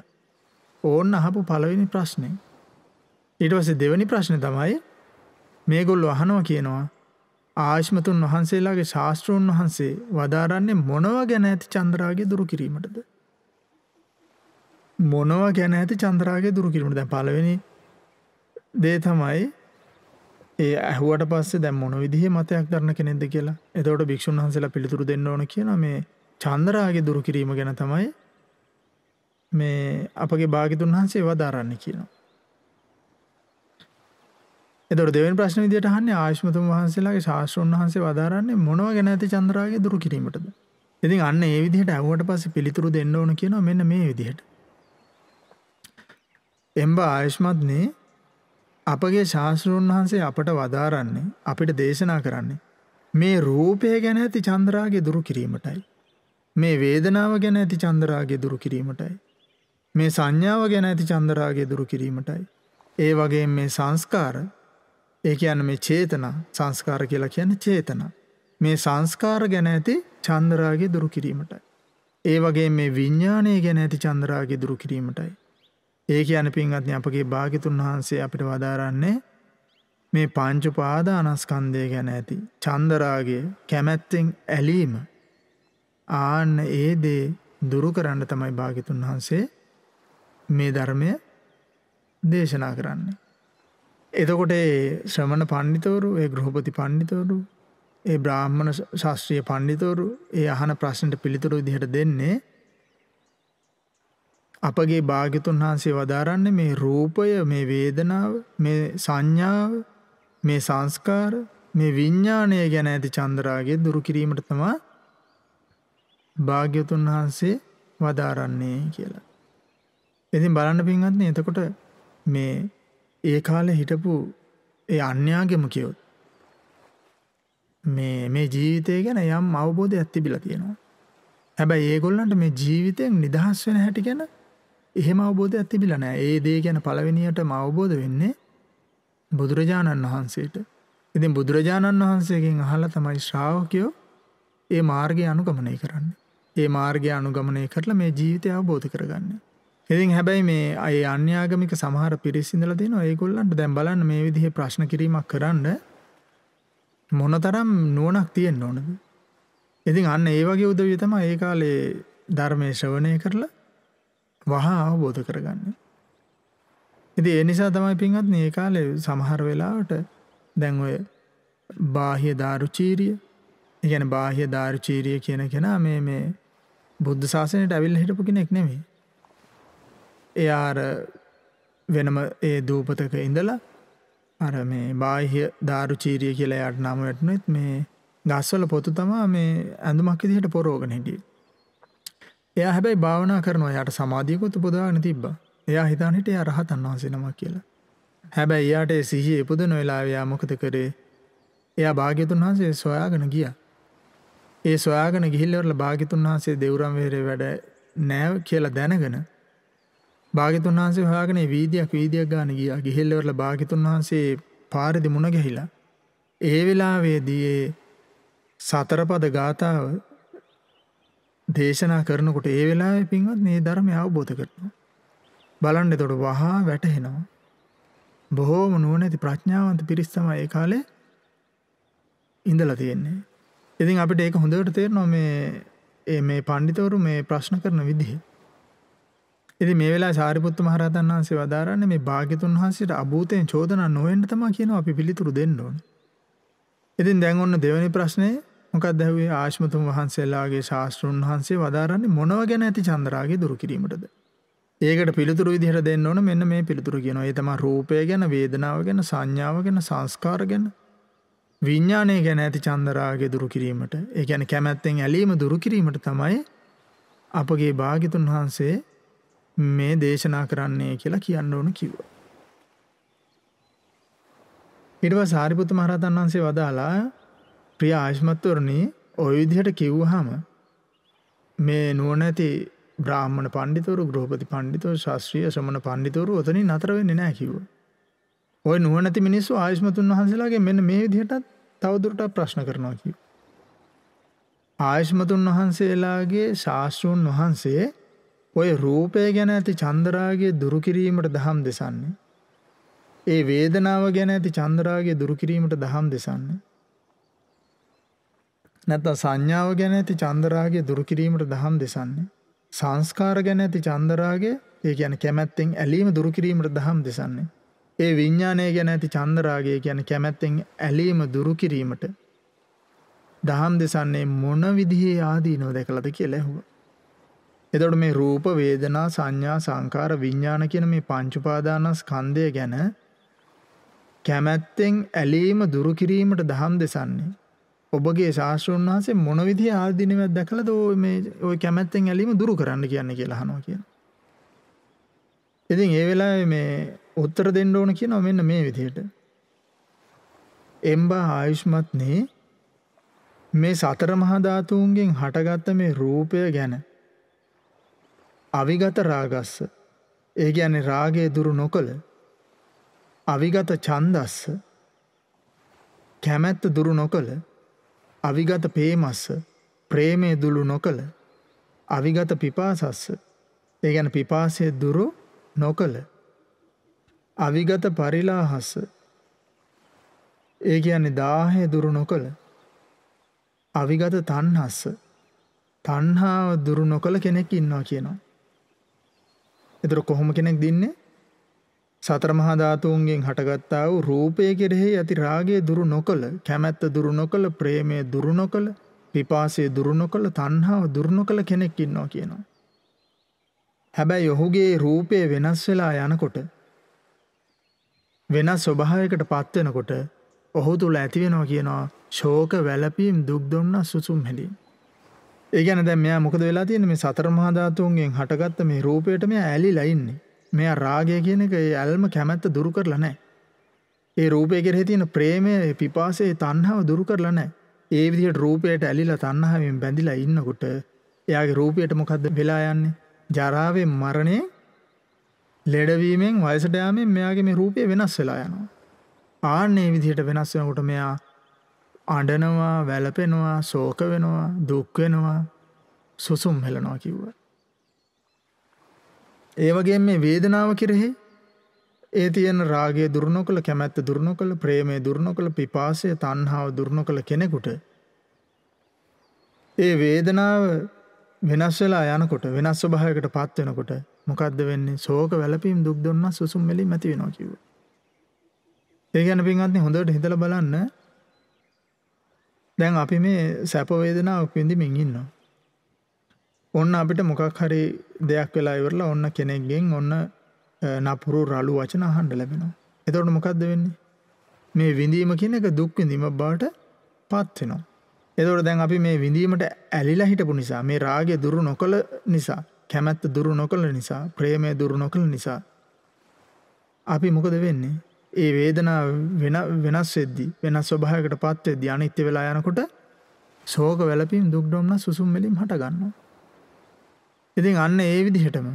ඕන්න අහපු පලවෙනි ප්‍රශ්නය. ඊටවස දෙවැනි ප්‍රශ්න තමයි මේගොල්ලු අහනව කියනවා ආශ්මතුන් වහන්සේලාගේ ශාස්ත්‍රූන් වහන්සේ වදාරන්නේ මොනව ගැන ඇති චන්ද්‍රාගේ දුරුකිරීමටද. මොනව ගැන ඇති චන්ද්‍රාගේ දුරුකිරීමට දැ පලවෙනි දේ තමයි ඒ ඇහුවට පස්සේ දැම් මොන විදිහ මතයක් දරන්න කෙනෙද කියලා එතවට භික්ෂන් වහන්සලා පිළිතුරු දෙන්න ඕන කියන මේ චන්දරාගේ දුරුකිරීම ගැන තමයි මේ අපගේ භාගිතුන් වහන්සේ ඒවා දරන්න කියනවා. එතොට දෙවන් ප්‍රශ්න විදියට හන්නේ ආශ්මතුන් වහන්සේලාගේ ශාස්ත්‍රන් වහන්සේ වදාරන්නේ මොනව ගැන ඇති චන්දරාගේ දුරු කිරීමටද. ඉතින් අන්න ඒ විදිහට ඇහුවට පස්සේ පිළිතුරු දෙන්න ඕන කියනවා මෙන්න මේ විදිහට. එම්බ ආයශ්මත්නේ අපගේ ශාස්තෘන් වහන්සේ අපට වදාරන්නේ අපිට දේශනා කරන්නේ මේ රූපය ගැන ඇති චන්ද්‍රාගේ දුරු කිරීමටයි. මේ වේදනාව ගැන ඇති චන්දරාගේ දුරු කිරීමටයි. මේ සංඥාව ගැන ඇති චන්දරාගේ දුරු කිරීමටයි. ඒ වගේ මේ සංස්කාර ඒක යන මේ චේතනා සංස්කාර කියලා කියන චේතනා. මේ සංස්කාර ගැන ඇති චන්දරාගේ දුරු කිරීමටයි. ඒ වගේ මේ විඤ්ඥානය ගැන ඇති චන්දරාගේ දුරු කිරීමටයි. ඒ කියන පින්වත්නි අපගේ භාගිතුන් වහන්සේ අපිට වදාරන්නේ මේ පංච පාදානස්කන්ධය ගැන ඇති චන්දරාගය කැමැත්තෙන් ඇලීම ආන්න ඒ දේ දුරු කරන්න තමයි භාගිතුන් වහන්සේ මේ ධර්මය දේශනා කරන්නේ. එතකොට ඒ ශ්‍රමණ පණ්ඩිතවරු ඒ ගෘහපති පණ්ඩිතවරු ඒ බ්‍රාහ්මණ ශාස්ත්‍රීය පණ්ඩිතවරු ඒ අහන ප්‍රශ්නට පිළිතුරු විදිහට දෙන්නේ අපගේ භාග්‍යතුන් වහන්සේ වදාරන්නේ මේ රූපය මේ වේදනාව මේ සංඥාව මේ සංස්කාර මේ විඤ්ඤාණය ගැන ඇති චන්ද්‍රාගය දුරු කිරීමට තමයි භාග්‍යතුන් වහන්සේ වදාරන්නේ කියලා. ඉතින් බලන්න පින්වත්නි එතකොට මේ ඒ කාලේ හිටපු ඒ අන්‍යාගම කියොත් මේ මේ ජීවිතය ගැන යම් අවබෝධයක් තිබිලා තියෙනවා. හැබැයි ඒගොල්ලන්ට මේ ජීවිතයෙන් නිදහස් වෙන හැටි ගැන එහෙම අවබෝධයක් තිබිලා නෑ. ඒ දේ ගැන පළවෙනියටම අවබෝධ වෙන්නේ බුදුරජාණන් වහන්සේට. ඉතින් බුදුරජාණන් වහන්සේගෙන් අහලා තමයි ශ්‍රාවකයෝ ඒ මාර්ගය අනුගමනය කරන්නේ. ඒ මාර්ගය අනුගමනය කරලා මේ ජීවිතය අවබෝධ කරගන්නේ. ඉතින් හැබැයි මේ අය අන්‍යාගමික සමහර පිරිස් ඉඳලා දෙනවා ඒගොල්ලන්ට දැන් බලන්න මේ විදිහේ ප්‍රශ්න කිරීමක් කරන්න මොනතරම් නුවණක් තියෙන්න ඕනද? ඉතින් අන්න ඒ වගේ උදවිය තමයි ඒ කාලේ ධර්මයේ ශ්‍රවණය කරලා වහා අවබෝධ කරගන්න. ඉතින් ඒ නිසා තමයි පින්වත්නි මේ කාලේ සමහර වෙලාවට දැන් ඔය බාහ්‍ය දාරුචීරිය, ඒ කියන්නේ බාහ්‍ය දාරුචීරිය කියන කෙනා මේ මේ බුද්ධ ශාසනයට ඇවිල්ලා හිටපු කෙනෙක් නෙමෙයි. එයා අර වෙනම ඒ දූපතක ඉඳලා අර මේ බාහ්‍ය දාරුචීරිය කියලා එයාට නම වැටුනෙත් මේ ගස්වල පොතු තමයි මේ ඇඳුමක් විදිහට පොරෝගෙන හිටියේ. එයා හැබැයි භාවනා කරනවා යාට සමාධියකුත් උපදවාගෙන තිබ්බා. එයා හිතාන හිටියේ රහතන් වහන්සේ නමක් කියලා. හැබැයි එයාට ඒ සිහිය ඉපදන වෙලාවේ එයා මොකද කරේ? එයා භාග්‍යතුන් වහන්සේ සොයාගෙන ගියා. ඒ සොයාගෙන ගිහිල්ලවල භාග්‍යතුන් වහන්සේ දෙවුරම් වෙරේ වැඩ නෑ කියලා දැනගෙන භාග්‍යතුන් වහන්සේ හොයාගෙන වීදියක් වීදියක් ගාන ගියා. ගිහිල්ලවල භාග්‍යතුන් වහන්සේ පාරේදී මුණ ගැහිලා ඒ වෙලාවේදී සතරපද ගාතාව දේශනා කරනකොට ඒ වෙලා පින්වත් මේ ධර්මය අවබෝධ කරනවා. බලන්න එතකොට වහා වැටහෙනවා. බොහෝම නුවණැති ප්‍රඥාවන්ත පිරිස් තමයි ඒ කාලේ ඉඳලා තියෙන්නේ. ඉතින් අපිට ඒක හොඳට තේරෙනවා මේ ඒ මේ පඬිතවරු මේ ප්‍රශ්න කරන විදිහ. ඉතින් මේ වෙලාවේ සාරිපුත්ත මහ රහතන් වහන්සේ වදාරන්නේ මේ භාග්‍යතුන් වහන්සේට අභූතයෙන් චෝදනා නොවෙන්න තමයි කියනවා අපි පිළිතුරු දෙන්න ඕනේ. ඉතින් දැන් ඔන්න දෙවෙනි ප්‍රශ්නේ මොකක්ද ඇහුවේ ආශ්මතුන් වහන්සේලාගේ ශාස්ත්‍රුන් වහන්සේ වදාරන්නේ මොනව ගැන ඇති චන්ද්‍රාගය දුරු කිරීමටද? ඒකට පිළිතුරු විදිහට දෙන්න ඕන මෙන්න මේ පිළිතුරු කියනවා. ඒ තමයි රූපය ගැන, වේදනාව ගැන, සංඥාව ගැන, සංස්කාර ගැන, විඥානය ගැන ඇති චන්ද්‍රාගය දුරු කිරීමට. ඒ කියන්නේ කැමැත්තෙන් ඇලීම දුරු කිරීමට තමයි අපගේ භාග්‍යතුන් වහන්සේ මේ දේශනා කරන්නේ කියලා කියන්න ඕන කිව්වා. ඊට පස්සේ සාරිපුත් මහ රහතන් වහන්සේ වදාලා ප්‍රිය ආශ්මත්වරණී ඔය විදිහට කිව්වහම මේ නුවණැති බ්‍රාහ්මණ පඬිතුරු ගෘහපති පඬිතුරු ශාස්ත්‍රීය ශ්‍රමණ පඬිතුරු ඔතනින් නතර වෙන්නේ නැහැ කිව්වා. ওই නුවණැති මිනිස්සු ආයෂ්මතුන් වහන්සේලාගේ මෙන්න මේ විදිහටත් තවදුරටත් ප්‍රශ්න කරනවා කිව්වා. ආයෂ්මතුන් වහන්සේලාගේ ශාස්ත්‍රූන් වහන්සේ ওই රූපය ගැන ඇති චන්දරාගය දුරු කිරීමට දහම් දෙසන්නේ. ඒ වේදනාව ගැන ඇති චන්දරාගය දුරු කිරීමට දහම් දෙසන්නේ. නැත්නම් සංඥාව ගැන ඇති චන්දරාගය දුරු කිරීමට දහම් දෙසන්නේ. සංස්කාර ගැන ඇති චන්දරාගය, ඒ කියන්නේ කැමැත්තෙන් ඇලීම දුරු කිරීමට දහම් දෙසන්නේ. ඒ විඥානය ගැන ඇති චන්දරාගය කියන්නේ කැමැත්තෙන් ඇලීම දුරු කිරීමට දහම් දෙසන්නේ මොන විදිහේ ආදීනෝ දැකලාද කියලා ඇහුවා. එතකොට මේ රූප වේදනා සංඥා සංකාර විඥාන කියන මේ පංච උපාදානස්කන්ධය ගැන කැමැත්තෙන් ඇලීම දුරු කිරීමට දහම් දෙසන්නේ ඔබගේ ශාස්ත්‍රඥ වහන්සේ මොන විදිහේ ආදීනමක් දැකලාද ඔය මේ ඔය කැමැත්තෙන් ඇලීම දුරු කරන්න කියන්නේ කියලා අහනවා කියලා. ඉතින් ඒ වෙලාවේ මේ උත්තර දෙන්න ඕන කියනවා මෙන්න මේ විදිහට. එම්බා ආයුෂ්මත්නේ මේ සතර මහා ධාතුන්ගෙන් හටගත්ත මේ රූපය ගැන අවිගත රාගස්ස ඒ කියන්නේ රාගය දුරු නොකල අවිගත ඡන්දස්ස කැමැත්ත දුරු නොකල අවිගත පේමස්ස ප්‍රේමය දුළු නොකළ අවිගත පිපාසස්ස ඒ ගැන පිපාසය දුරු නොකළ අවිගත පරිලාහස්ස ඒ කියන්නේ දාහය දුරු නොකළ අවිගත තන්හස්ස තන්හාාව දුරු නොකළ කෙනෙක් ඉන්නවා කියනවා. එතුර කොහොම කෙනෙක් දින්නේ සතර මහා ධාතුන්ගෙන් හටගත්තා වූ රූපය කෙරෙහි ඇති රාගය දුරු නොකල, කැමැත්ත දුරු නොකල, ප්‍රේමය දුරු නොකල, පිපාසය දුරු නොකල, තණ්හාව දුරු නොකල කෙනෙක් ඉන්නවා කියනවා. හැබැයි ඔහුගේ රූපය වෙනස් වෙලා යනකොට වෙනස් ස්වභාවයකට පත් වෙනකොට ඔහු තුල ඇති වෙනවා කියනවා ශෝක වැළපීම් දුක් දුම්නස් සුසුම් හැලීම්. ඒ කියන්නේ දැන් මෙයා මොකද වෙලා තියෙන්නේ මේ සතර මහා ධාතුන්ගෙන් හටගත්ත මේ රූපයට මෙයා ඇලිලා ඉන්නේ. මෙයා රාගය කියන එක ඒ ඇල්ම කැමැත්ත දුරු කරලා නැහැ. ඒ රූපය කෙරෙහි තියෙන ප්‍රේමය, පිපාසය, තණ්හාව දුරු කරලා නැහැ. ඒ විදිහට රූපයට ඇලිලා තණ්හාවෙන් බැඳිලා ඉන්නකොට එයාගේ රූපයට මොකද්ද වෙලා යන්නේ? ජරාවෙන් මරණේ ලෙඩවීමෙන් වයසට යාමෙන් මෙයාගේ මේ රූපය වෙනස් වෙලා යනවා. ආන්නේ විදිහට වෙනස් වෙනකොට මෙයා අඬනවා, වැළපෙනවා, ශෝක වෙනවා, දුක් වෙනවා, සුසුම් හෙලනවා කිව්වා. ඒ වගේ මේ වේදනාව කෙරෙහි ඒ තියෙන රාගය දුරුණොකළ කැමැත්ත දුරුණොකළ ප්‍රේමය දුරුණොකළ පිපාසය තණ්හාව දුරුණොකළ කෙනෙකුට ඒ වේදනාව වෙනස් වෙලා යනකොට වෙනස් ස්වභාවයකට පත් වෙනකොට මොකද්ද වෙන්නේ ශෝක වැළපීම් දුක් දුන්නස් සුසුම් මෙලීම් ඇති වෙනවා කිව්වා. ඒ කියන්නේ පින්වත්නි හොඳට හිතලා බලන්න දැන් අපි මේ සැප වේදනාවක් විඳින්මින් ඉන්නවා. ඔන්න අපිට මොකක් හරි දෙයක් වෙලා ඉවරලා ඔන්න කෙනෙක්ගෙන් ඔන්න නපුරු රළු වචන අහන්න ලැබෙනවා. එතකොට මොකද්ද වෙන්නේ? මේ විඳීම කියන එක දුක් විඳීම බවට පත් වෙනවා. එතකොට දැන් අපි මේ විඳීමට ඇලිලා හිටපු නිසා මේ රාගය දුරු නොකළ නිසා කැමැත්ත දුරු නොකළ නිසා ප්‍රේමය දුරු නොකළ නිසා අපි මොකද වෙන්නේ? ඒ වේදනාව වෙන වෙනස් වෙද්දී වෙනස් ස්වභාවයකට පත් වෙද්දී අනිත්‍ය වෙලා යනකොට ශෝක වැළපීම් දුක් ඩොම්න සුසුම් මෙලින් හට ගන්නවා. ඉතින් අන්න ඒ විදිහටම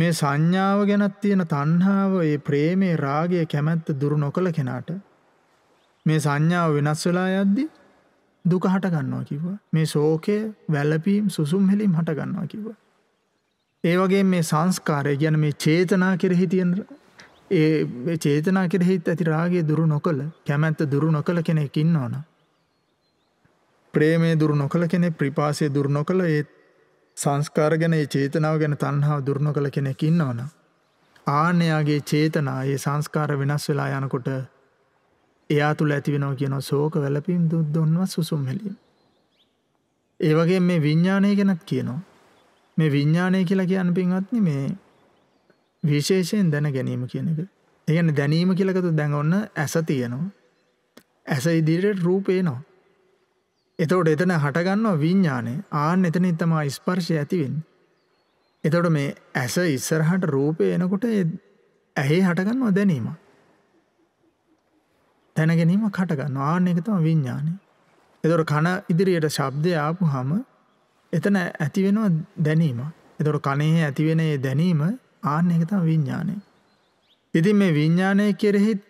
මේ සංඥාව ගැනත් තියෙන තණ්හාව ඒ ප්‍රේමේ රාගය කැමැත්ත දුරු නොකළ කෙනාට මේ සංඥාව වෙනස් වෙලා යද්දී දුක හට ගන්නවා කිව්වා. මේ ශෝකය, වැළපීම්, සුසුම්හෙලීම් හට ගන්නවා කිව්වා. ඒ වගේ මේ සංස්කාරය කියන්නේ මේ චේතනා කෙරෙහි තියෙන ඒ චේතනා කෙරෙහි ඇති රාගය දුරු නොකළ, කැමැත්ත දුරු නොකළ කෙනෙක් ඉන්නවනම් ප්‍රේමය දුරු නොකළ කෙනෙක්, ප්‍රිපාසය දුරු නොකළ ඒ සංස්කාර ගැන ඒ චේතනාව ගැන තණ්හාව දුර්ණ කළ කෙනෙක් ඉන්නවනම් ආන්නයාගේ චේතනා ඒ සංස්කාර වෙනස් වෙලා යනකොට එයා තුළ ඇතිවෙනවා කියන ශෝක වැළපීම් දුක් දුන්නවත් සුසුම් හැලීම. ඒ වගේ මේ විඥානය ගැනත් කියනවා. මේ විඥානය කියලා කියන පින්වත්නි මේ විශේෂයෙන් දැන ගැනීම කියන එක. ඒ කියන්නේ දැනීම කියලා ගත්තොත් දැන් ඔන්න ඇස තියෙනවා. ඇස ඉදිරියට රූපේනවා. එතකොට එතන හටගන්නවා විඤ්ඥානය ආන එතන ඉතමා ස්පර්ශය ඇතිවෙන්. එතකොට මේ ඇස ඉස්සරහට රූපය එනකොට ඇහේ හටගන්නවා දැනීම. දැනගැනීම කටගන්න ආන එකතම විඤ්ඥානය. එතොට කන ඉදිරියට ශබ්දය ආපු හම එතන ඇතිවෙනවා දැනීම. එතොට කනේ ඇතිවෙනයේ දැනීම ආන්න එකතම විඤ්ඥානය. ඉතින් මේ විඤ්ඥානය කෙරෙහිත්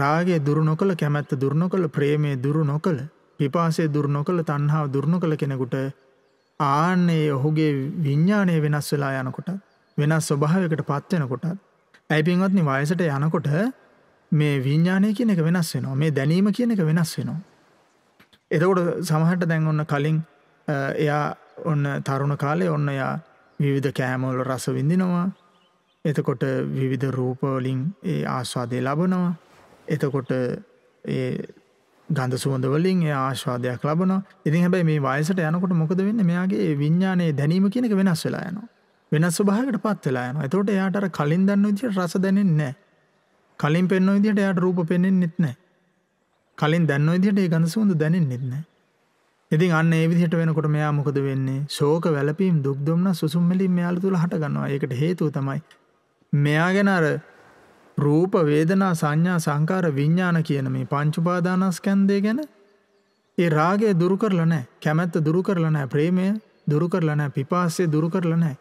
රාගේ දුරු නොකළ කැමැත්ත දුරු නොකළ ප්‍රේමය දුරු නොකළ පිපාසය දුර්නොකළ තන්හාාව දුර්ණු කළ කෙනෙකුට ආන්නේ ඔහුගේ විඤ්ඥානය වෙනස් වෙලා යනකොට වෙනස් ස්වභාවකට පත්වෙනකොට ඇයි පින්වත්නි වයසට යනකොට මේ විඤ්ඥානය කියන එක වෙනස් වෙනවා මේ දැනීම කියන එක වෙනස් වෙනවා. එතකොට සමහට දැන් ඔන්න කලින් එයා ඔන්න තරුණ කාලය ඔන්න යා විවිධ කෑමෝල රස විඳිනවා එතකොට විවිධ රූපවලින් ඒ ආස්වාදය ලබනවා එතකොට ගඳ සුවඳ වලින් එයා ආස්වාදයක් ලබනවා. ඉතින් හැබැයි මේ වයසට යනකොට මොකද වෙන්නේ? මෙයාගේ විඥානයේ දැනීම කියන එක වෙනස් වෙලා යනවා. වෙනස් ස්වභාවයකටපත් වෙලා යනවා. එතකොට එයාට අර කලින් දන්න විදිහට රස දැනෙන්නේ නැහැ. කලින් පෙන්වන විදිහට එයාට රූප පෙන්වෙන්නෙත් නැහැ. කලින් දන්න විදිහට ඒ ගඳ සුවඳ දැනෙන්නෙත් නැහැ. ඉතින් අන්න ඒ විදිහට වෙනකොට මෙයා මොකද වෙන්නේ? ශෝක වැළපීම් දුක් දුම්න සුසුම්මලින් මෙයාල තුල හට ගන්නවා. ඒකට හේතුව තමයි මෙයා ගැන අර රූප වේදනා සංඥා සංකාර විඤ්ඥාන කියන මේ පංචුපාදානස්කැන්දය ගැන ඒ රාගේ දුරු කරලා නෑ කැමැත්ත දුරු කරලා නෑ ප්‍රේමය දුරු කරලා නෑ පිපාසය දුරු කරලා නෑ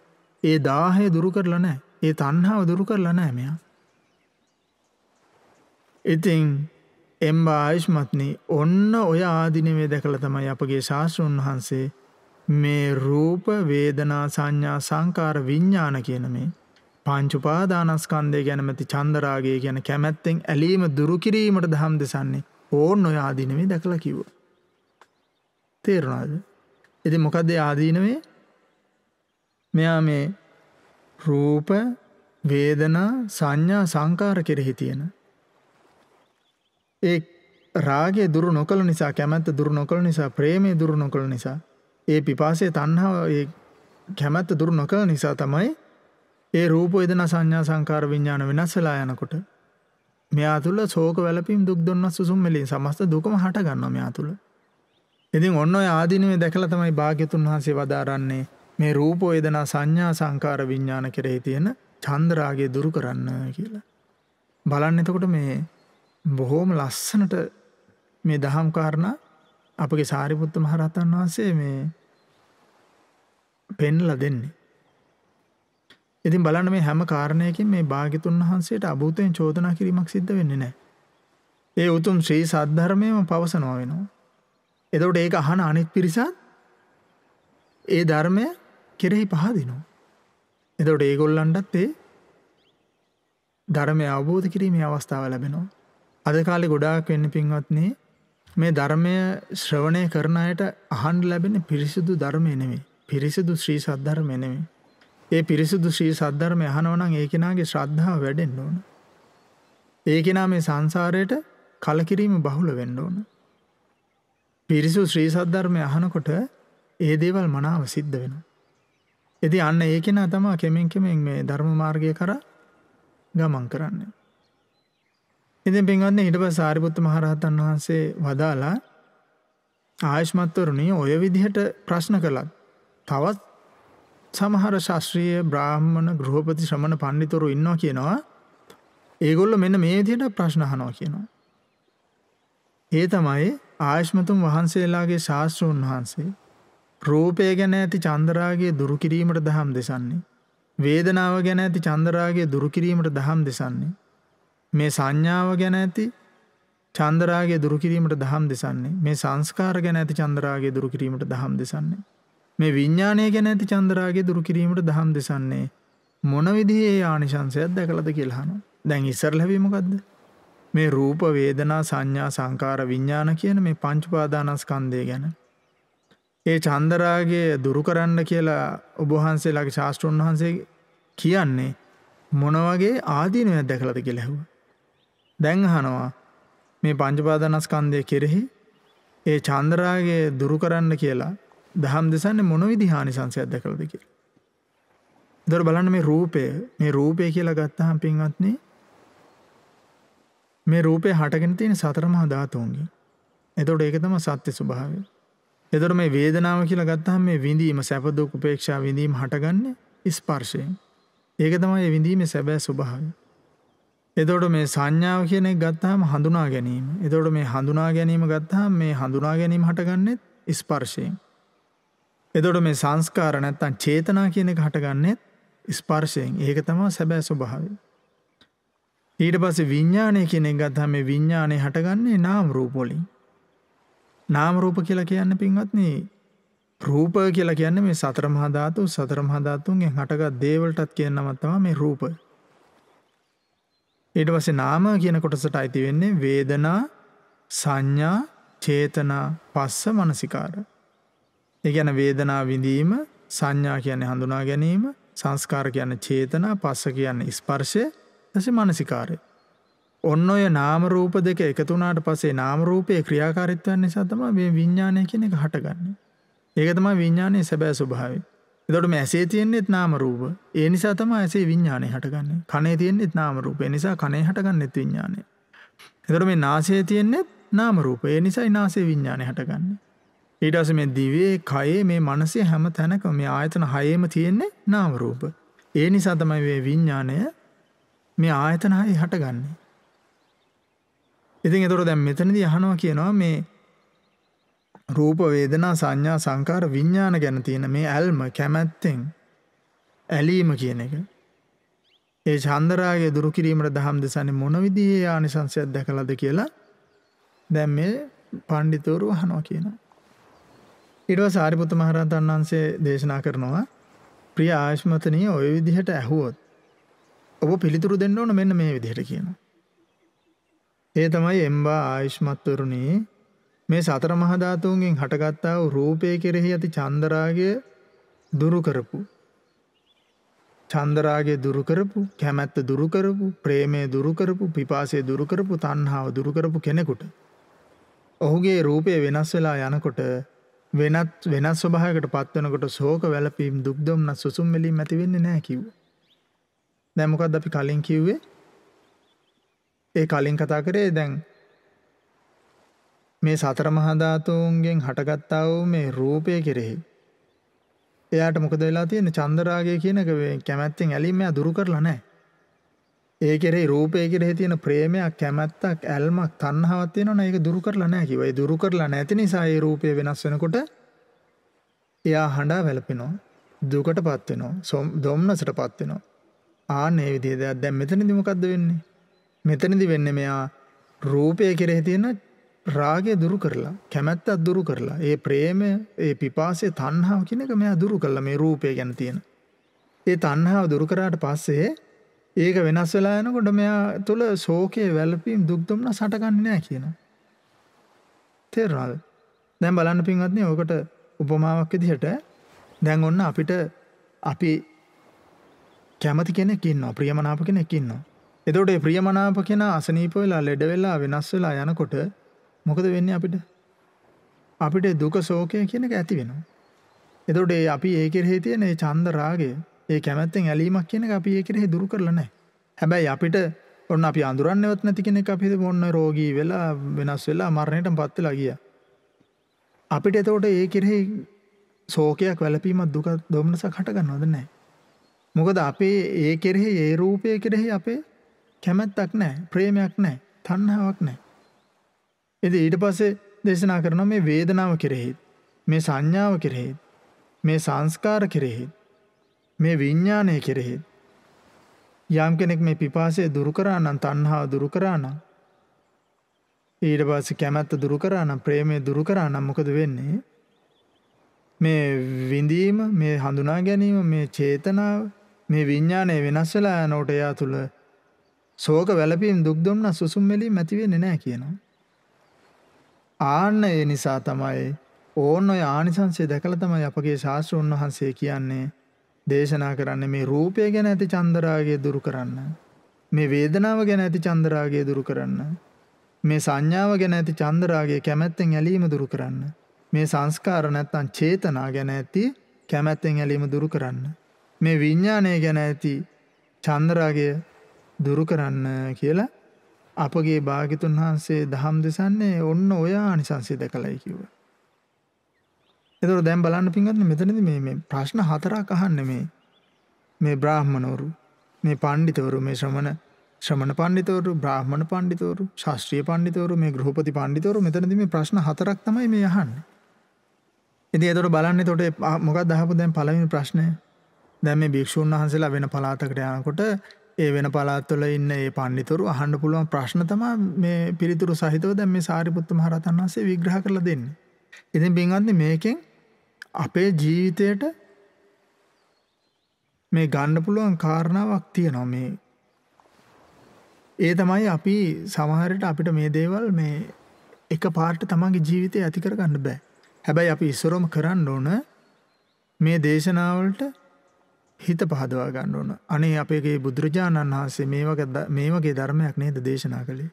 ඒ දාහය දුරු කරලා නෑ ඒ තණ්හාව දුරු කරලා නෑ මෙයා ඉතින් එම්බා ආයුෂ්මත්නි ඔන්න ඔය ආධිනවේ දැකලා තමයි අපගේ ශාස්ත්‍රඥ වහන්සේ මේ රූප වේදනා සංඥා සංකාර විඥාන කියන මේ පංචුපාදානස්කන්දය ගැනමති චන්දරාගේ ගැන කැමැත්තෙන් ඇලීම දුරුකිරීමට දහම් දෙසන්නේ ඕන් ඔය ආදීනවේ දැකළ කිව්ව. තේරුණාද. එති මොකක්දේ ආදීනවේ මෙයා මේ රූප වේදනා සංඥා සංකාර කෙරෙහි තියෙන. ඒ රාගේ දුරු නොකළ නිසා කැමැත්ත දුරු නොකළ නිසා ප්‍රේමේ දුරු නොකළ නිසා ඒ පිපාසේ තන්හාව කැමැත්ත දුරු නොකළ නිසා තමයි ඒ රූප වේදනා සංඥා සංකාර විඥාන වෙනස් වෙලා යනකොට මෙයා තුල ශෝක වැළපීම් දුක් දුන්නස් සුසුම් මෙලින් සමස්ත දුකම හට ගන්නවා මෙයා තුල. ඉතින් ඔන්න ඔය ආදීනවේ දැකලා තමයි භාග්‍යතුන් වහන්සේ වදාරන්නේ මේ රූප වේදනා සංඥා සංකාර විඥාන කෙරෙහි තියෙන චන්ද්‍රාගය දුරු කරන්න කියලා. බලන්න එතකොට මේ බොහෝම ලස්සනට මේ දහම් කාරණා අපගේ සාරිපුත්ත මහරහතන් වහන්සේ මේ පෙන්ලා දෙන්නේ. ඉතින් බලන්න මේ හැම කාරණයකින් මේ භාග්‍යතුන් වහන්සේට අභූතයෙන් චෝදනා කිරීමක් සිද්ධ වෙන්නේ නැහැ. ඒ උතුම් ශ්‍රී සද්ධර්මයම පවසනවා වෙනවා. එතකොට ඒක අහන අනිත් පිරිසත් ඒ ධර්මය කෙරෙහි පහදිනවා. එතකොට ඒගොල්ලන්ටත් ඒ ධර්මය අවබෝධ කිරීමේ අවස්ථාව ලැබෙනවා. අද කාලේ ගොඩාක් වෙන්න පින්වත්නි මේ ධර්මය ශ්‍රවණය කරන අයට අහන්න ලැබෙන පිරිසිදු ධර්මය නෙමෙයි. පිරිසිදු ශ්‍රී සද්ධර්මය නෙමෙයි. ඒ පිරිසුදු ශ්‍රී සද්ධර්මය අහනවා නම් ඒ කෙනාගේ ශ්‍රද්ධාව වැඩෙන්න ඕන. ඒ කෙනා මේ සංසාරයට කලකිරීම බහුල වෙන්න ඕන. පිරිසුදු ශ්‍රී සද්ධර්මය අහනකොට ඒ දේවල් මනාව සිද්ධ වෙනවා. ඉතින් අන්න ඒ කෙනා තමයි කෙමෙන් කෙමෙන් මේ ධර්ම මාර්ගය කරා ගමන් කරන්නේ. ඉතින් පින්වත්නි ඊට පස්සේ සාරිපුත්ත මහ රහතන් වහන්සේ වදාලා ආයෂ්මත්වරුනි ඔය විදිහට ප්‍රශ්න කළත් තවත් සමහර ශාස්ත්‍රීය බ්‍රාහ්මණ ගෘහපති ශ්‍රමණ පඬිතුරු ඉන්නවා කියනවා. ඒගොල්ලෝ මෙන්න මේ විදිහට ප්‍රශ්න අහනවා කියනවා. ඒ තමයි ආයෂ්මතුන් වහන්සේලාගේ ශාස්ත්‍රූන් වහන්සේ රූපය ගැන ඇති චන්දරාගය දුරු කිරීමට දහම් දෙසන්නේ. වේදනාව ගැන ඇති චන්දරාගය දුරු කිරීමට දහම් දෙසන්නේ. මේ සංඥාව ගැන ඇති චන්දරාගය දුරු කිරීමට දහම් දෙසන්නේ. මේ සංස්කාර ගැන ඇති චන්දරාගය දුරු කිරීමට දහම් දෙසන්නේ. මේ විඤ්ඥානය ගැන ඇති චන්දරාගේ දුරකිරීමට දහම් දෙසන්නේ මොනවිදිහේ ආනිශංසයක් දැකලද කියල්හනු දැන් ඉස්සර ලැවීමකක්ද මේ රූප වේදනා සංඥා සංකාර විඤ්ඥාන කියන මේ පංචුපාදානස්කන්දය ගැන ඒ චන්දරාගේ දුරු කරන්න කියලා ඔබහන්සේ ලගේ ශාස්ට්‍රන් වහන්සේ කියන්නේ මොනවගේ ආදීනයක් දැකලද කෙලැහුව. දැන් හනවා මේ පංජපාදනස්කන්දය කෙරෙහි ඒ චන්දරාගේ දුරු කරන්න කියලා දහම් දෙසන්නේ මොන විදිහ හානිසංශයක් දැකලාද කියලා. දොර බලන්න මේ රූපය මේ රූපය කියලා ගත්තහම පින්වත්නි මේ රූපේ හටගෙන තියෙන සතර මහා ධාතුන්ගෙන්. එතකොට ඒක තමයි සත්‍ය ස්වභාවය. එතකොට මේ වේදනාව කියලා ගත්තහම මේ විඳීම සැප දුක් උපේක්ෂා විඳීම හටගන්නේ ස්පර්ශයෙන්. ඒක තමයි විඳීමේ සැබෑ ස්වභාවය. එතකොට මේ සංඥාව කියන එක ගත්තාම හඳුනා ගැනීම. එතකොට මේ හඳුනා ගැනීම ගත්තාම මේ හඳුනා ගැනීම හටගන්නේ ස්පර්ශයෙන්. එදොට මේ සංස්කාර නැත්තන් චේතනා කියන එක හටගන්නෙත් ස්පර්ශයෙන් ඒක තමා සැබෑ ස්වභාවය. ඊට පස්සේ විඤ්ඥානය කෙනෙක් ගත්හම මේ විඤ්ඥානය හටගන්නේ නාම් රූපොලින්. නාම රූප කියලා කියන්න පින්වත්න්නේ රූප කියලා කියන්න මේ සතරම හදාතු සතරම හදාතුන්ගේ හටගත් දේවලටත් කියන්නමත්තවා මේ රූප. ඊට පසේ නාම කියන කොටසට අයිති වෙන්නේ වේදනා සංඥා චේතනා පස්ස මනසිකාර. ඒ ගැන වේදනා විඳීම සංඥා කියන්නේ හඳුනා ගැනීම සංස්කාර කියන්න චේතනා පස්ස කියන්න ස්පර්ශය ඇසි මනසිකාරය. ඔන්න ඔය නාමරූප දෙක එකතුනාට පසේ නාමරූපය ක්‍රියාකාරිත්වයන් නිසා තම මේ විඤ්ඥානය කියන එක හටගන්න. ඒකතම විඤ්ඥානය සැබෑ ස්වභාවයි. එතොටම ඇසේ තියෙන්න්නේෙත් නාමරූප ඒ නිසා තම ඇසේ විඤ්ඥානය හටගන්න කනේ තියෙන්න්නේෙත් නාමරූපය නිසා කනේ හටගන්නෙත් විඤ්ඥානය. එතොට මේ නාසය තියෙන්නේෙත් නාමරූප ඒ නිසා නාසේ විඤ්ඥානය හටගන්න. ඊටස මේ දිවේ කයේ මේ මනසේ හැම තැනක මේ ආයතන හයේම තියෙන්නේ නාමරූප. ඒ නිසා තමයි මේ විඤ්ඥානය මේ ආයතන හයි හටගන්නේ. ඉතින් එතොර දැම් මෙතනද යහනවා කියනවා මේ රූපවේදනා සංඥා සංකාර විඤ්ඥාන ගැන තියෙන මේ ඇල්ම කැමැත්තෙන් ඇලීම කියන එක. ඒ චන්දරාගේ දුරුකිරීමට දහම් දෙසනි මොනවිදියේ ආනිසංසයක් දැකලද කියලා දැම් මේ පණ්ඩිතවරු හනෝ කියනවා. ඉටව සාරිපුත මහරහතන් වහන්සේ දේශනා කරනවා ප්‍රිය ආශ්මතනය ඔය විදිහට ඇහුවොත් ඔබ පිළිතුරු දෙන්න ඕන මෙන්න මේ විදිහට කියනවා. ඒ තමයි එම්බා ආයුෂ්මත්වරුණී මේ සතර මහධාතුන්ගෙන් හටගත්තා වූ රූපය කෙරෙහි ඇති චන්දරාගය දුරු කරපු. චන්දරාගය දුරු කරපු, කැමැත්ත දුරු කරපු, ප්‍රේමය දුරු කරපු, පිපාසය දුරු කරපු, තණ්හාව දුරු කරපු කෙනෙකුට ඔහුගේ රූපය වෙනස් වෙලා යනකොට වෙනත් වෙනස් ස්වභාවයකට පත්වනකොට ශෝක වැළපීම් දුක් දුම්නස් සුසුම් වෙලීම් ඇති වෙන්නේ නැහැ කිව්වා. දැන් මොකද්ද අපි කලින් කිව්වේ? ඒ කලින් කතා කරේ දැන් මේ සතර මහා ධාතුන්ගෙන් හටගත්තා වූ මේ රූපය කෙරෙහි එයාට මොකද වෙලා තියෙන්නේ චන්දරාගය කියන එක කැමැත්තෙන් ඇලීම එයා දුරු කරලා නැහැ. ඒ කෙරේ රූපය කෙරේ තියෙන ප්‍රේමයක් කැමැත්තක් ඇල්මක් තණ්හාවක් තියෙනවනේ ඒක දුරු කරලා නැහැ කිව්වා. ඒ දුරු කරලා නැති නිසා ඒ රූපය වෙනස් වෙනකොට එයා හඬා වැළපෙනවා. දුකටපත් වෙනවා. දොම්නසටපත් වෙනවා. ආ මේ විදිහට දැන් මෙතනදි මොකද්ද වෙන්නේ? මෙතනදි වෙන්නේ මෙයා රූපය කෙරෙහි තියෙන රාගය දුරු කරලා කැමැත්තක් දුරු කරලා ඒ ප්‍රේමය ඒ පිපාසය තණ්හාව කියන එක මෙයා දුරු කළා මේ රූපය ගැන තියෙන. ඒ තණ්හාව දුරු කරාට පස්සේ ඒක වෙනස් වෙලා යනකොට මෙයා තුල ශෝකයේ වැළපීම් දුක් දුම්න සටකන්නේ නැහැ කියනවා. තේරුණාද? දැන් බලන්න පින්වත්නි ඔකට උපමාවක් විදිහට දැන් ඔන්න අපිට අපි කැමති කෙනෙක් ඉන්නවා ප්‍රියමනාප කෙනෙක් ඉන්නවා. එතකොට ඒ ප්‍රියමනාප කෙනා අසනීප වෙලා ලෙඩ වෙලා වෙනස් වෙලා යනකොට මොකද වෙන්නේ අපිට? අපිට දුක ශෝකය කියන එක ඇති වෙනවා. එතකොට අපි ඒ කෙරෙහි තියෙන ඒ චන්ද රාගය ඒ කැමැත්තෙන් ඇලීමක් කියන එක අපි ඒ කෙරෙහි දුරු කරලා නැහැ. හැබැයි අපිට ඔන්න අපි අඳුරන්නේවත් නැති කෙනෙක් අපි ඔන්න රෝගී වෙලා වෙනස් වෙලා මරණයටපත් වෙලා ගියා. අපිට එතකොට ඒ කෙරෙහි ශෝකයක් වැළපීමක් දුක දොමනසක් හටගන්නවද නැහැ. මොකද අපේ ඒ කෙරෙහි ඒ රූපය කෙරෙහි අපේ කැමැත්තක් නැහැ, ප්‍රේමයක් නැහැ, තණ්හාවක් නැහැ. ඉතින් ඊට පස්සේ දේශනා කරනවා මේ වේදනාව කෙරෙහි, මේ සංඥාව කෙරෙහි, මේ සංස්කාර කෙරෙහි මේ විඤ්ඥානය කෙරෙහි. යම් කෙනෙක් මේ පිපාසය දුරුකරානම් තන්හා දුරුකරානම්. ඊට පස්ස කැමැත්ත දුරුකරානම් ප්‍රේමය දුරුකරානම් මොකද වෙන්නේ. මේ විඳීම මේ හඳුනා ගැනීම මේ චේතනාව මේ විඤ්ඥානය වෙනස්සලා නෝට එයා තුළ සෝක වැලපීම් දුක්දොම්න්න සුසුම්වෙලී මැතිවෙන නෑ කියනවා. ආන්න ඒ නිසා තමයි ඕන්න ඔය ආනිසන්සේ දැකළ තමයි අපගේ ශාස්තෘන් වහන්සේ කියන්නේ දේශනා කරන්න මේ රූපය ගැන ඇති චන්දරාගය දුරු කරන්න. මේ වේදනාව ගැන ඇති චන්දරාගය දුරු කරන්න. මේ සංඥාව ගැන ඇති චන්දරාගය කැමැත්තෙන් ඇලීම දුරු කරන්න. මේ සංස්කාර නැත්තම් චේතනා ගැන ඇති කැමැත්තෙන් ඇලීම දුරු කරන්න. මේ විඤ්ඥානය ගැන ඇති චන්දරාගය දුරු කරන්න කියලා අපගේ භාගිතුන් වහන්සේ දහම් දෙසන්නේ ඔන්න ඔයා නිසංසේ දැකලයි කිව්වා. එතකොට දැන් බලන්න පින්වත්නි මෙතනදී මේ මේ ප්‍රශ්න හතරක් අහන්නේ මේ මේ බ්‍රාහ්මණවරු මේ පඬිතවරු මේ ශ්‍රමණ ශ්‍රමණ පඬිතවරු බ්‍රාහ්මණ පඬිතවරු ශාස්ත්‍රීය පඬිතවරු මේ ගෘහපති පඬිතවරු මෙතනදී මේ ප්‍රශ්න හතරක් තමයි මේ අහන්නේ. ඉතින් එතකොට බලන්න එතකොට මොකක්ද අහපු දැන් පළවෙනි ප්‍රශ්නය? දැන් මේ භික්ෂුන් වහන්සේලා වෙන පළාතකට යනකොට ඒ වෙන පළාත්වල ඉන්න ඒ පඬිතවරු අහන්න පුළුවන් ප්‍රශ්න තමයි මේ පිළිතුරු සහිතව දැන් මේ සාරිපුත්ත මහ රහතන් වහන්සේ විග්‍රහ කරලා දෙන්නේ. ඉතින් බින්වත්නි මේකෙන් අපේ ජීවිතයට මේ ගන්න පුළුවන් කාරණාවක් තියෙනවා මේ ඒ තමයි අපි සමහරට අපිට මේ දේවල් මේ එක පාර්ට තමන්ගේ ජීවිතය ඇති කරගන්න බෑ. හැබැයි අපි ඉස්සරොම කරන්න ඕන මේ දේශනාවලට හිත පහදවා ගන්න ඕන. අනේ අපේගේ බුදුරජාණන් වහන්සේ මේ වගේ මේ වගේ ධර්මයක් නේද දේශනා කළේ.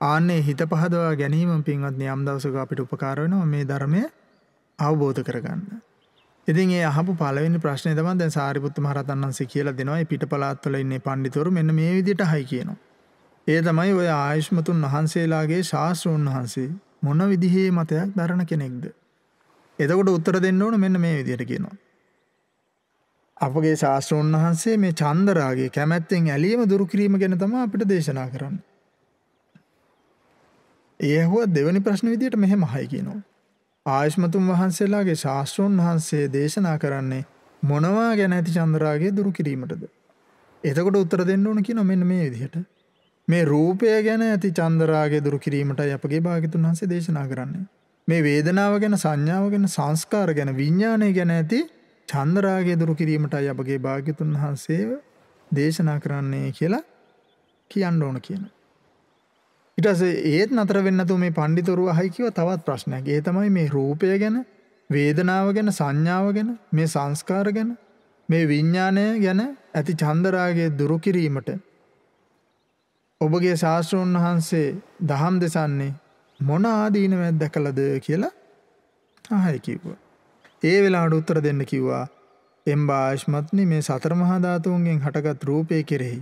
ආන්නේ හිත පහදවා ගැනීම පින්වත්නි යම් දවසක අපිට උපකාර වෙනවා මේ ධර්මයේ අවබෝධ කරගන්න. ඉතින් ඒ අහපු පළවෙනි ප්‍රශ්නේ තමයි දැන් සාරිපුත්ත මහ රහතන් වහන්සේ කියලා දෙනවා මේ පිටපලාත්වල ඉන්නේ පඬිතුරු මෙන්න මේ විදිහට හයි කියනවා. ඒ තමයි ඔය ආයුෂ්මතුන් වහන්සේලාගේ ශාස්ත්‍රෝන් වහන්සේ මොන විදිහේ මතයක් දරන කෙනෙක්ද? එතකොට උත්තර දෙන්න ඕන මෙන්න මේ විදිහට කියනවා. අපගේ ශාස්ත්‍රෝන් වහන්සේ මේ චන්දරාගේ කැමැත්තෙන් ඇලීම දුරු කිරීම ගැන තමයි අපිට දේශනා කරන්නේ. ඒ ඇහුවා දෙවෙනි ප්‍රශ්න විදිහට මෙහෙම අහයි කියනවා. ආයශ්මතුන් වහන්සේලාගේ ශාස්ත්‍රෝන් වහන්සේ දේශනා කරන්නේ මොනවා ගැන ඇති චන්ද්‍රාගේ දුරු කිරීමටද. එතකොට උත්තර දෙන්න ඕන කියන මෙන්න මේ විදිහට. මේ රූපය ගැන ඇති චන්දරාගේ දුරු කිරීමටයි අපගේ භාගිතුන් වහන්සේ දේශනා කරන්නේ. මේ වේදනාව ගැන සංඥාව ගැන සංස්කාර ගැන විඤ්ඥානය ගැන ඇති චන්දරාගේ දුරු කිරීමටයි අපගේ භාග්‍යතුන් වහන්සේ දේශනා කරන්නේ කියලා කියන්න ඕන කියනවා. ඉටස ඒත් නතර වෙන්නතු මේ පණ්ඩිතුරුව හයිකිව තවත් ප්‍රශ්නයක් ඒ තමයි මේ රූපය ගැන වේදනාව ගැන සංඥාව ගැන මේ සංස්කාර ගැන මේ විඤ්ඥානය ගැන ඇති චන්දරාගේ දුරුකිරීමට ඔබගේ ශාස්ත්‍රූන් වහන්සේ දහම් දෙසන්නේ මොන ආදීනවැත් දැකලද කියලා අහයකිව්ව. ඒ වෙලාට උත්තර දෙන්න කිව්වා එම් භාශ්මත්නි මේ සතර මහාධාතුන්ගෙන් හටගත් රූපය කෙරෙහි.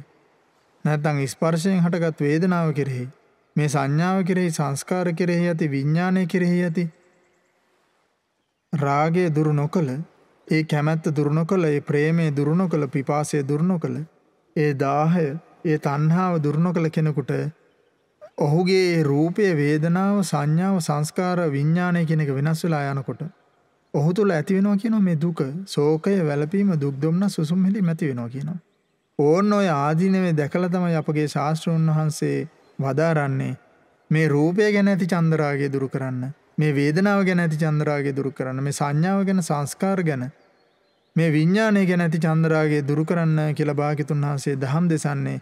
නැත්තං ස්පර්ශයෙන් හටගත් වේදනාව කෙරෙහි මේ සංඥාව කෙරෙහි සංස්කාර කෙරෙහි ඇති විඤ්ඥානය කෙරෙහි ඇති රාගය දුරුණො කළ ඒ කැමැත්ත දුරුණො කළ ඒ ප්‍රේමේ දුරුණො කළ පිපාසය දුරුණො කළ ඒ දාහය ඒ තන්හාාව දුරුණො කළ කෙනෙකුට ඔහුගේ රූපය වේදනාව සංඥාව සංස්කාර විඤ්ඥානය කෙනෙක වෙනස් වෙලා යනකොට ඔහු තුළ ඇතිවෙනවා කියන මේ දුක සෝකය වැලපීම දුක්දොම්න සුසුම්හෙලි මැති වෙනවා කියනවා. ඕන්න ඔය ආදීනවේ දැකල තමයි අපගේ ශාස්ත්‍රූන් වහන්සේ වදාරන්නේ මේ රූපය ගැන ඇති චන්දරාගේ දුරු කරන්න මේ වේදනාව ගැන ඇති චන්දරාගේ දුරු කරන්න මේ සංඥාව ගැන සංස්කාර ගැන මේ විඤ්ඥානය ගැන ඇති චන්දරාගේ දුරු කරන්න කියලා භාගිතුන් වහන්සේ දහම් දෙසන්නේ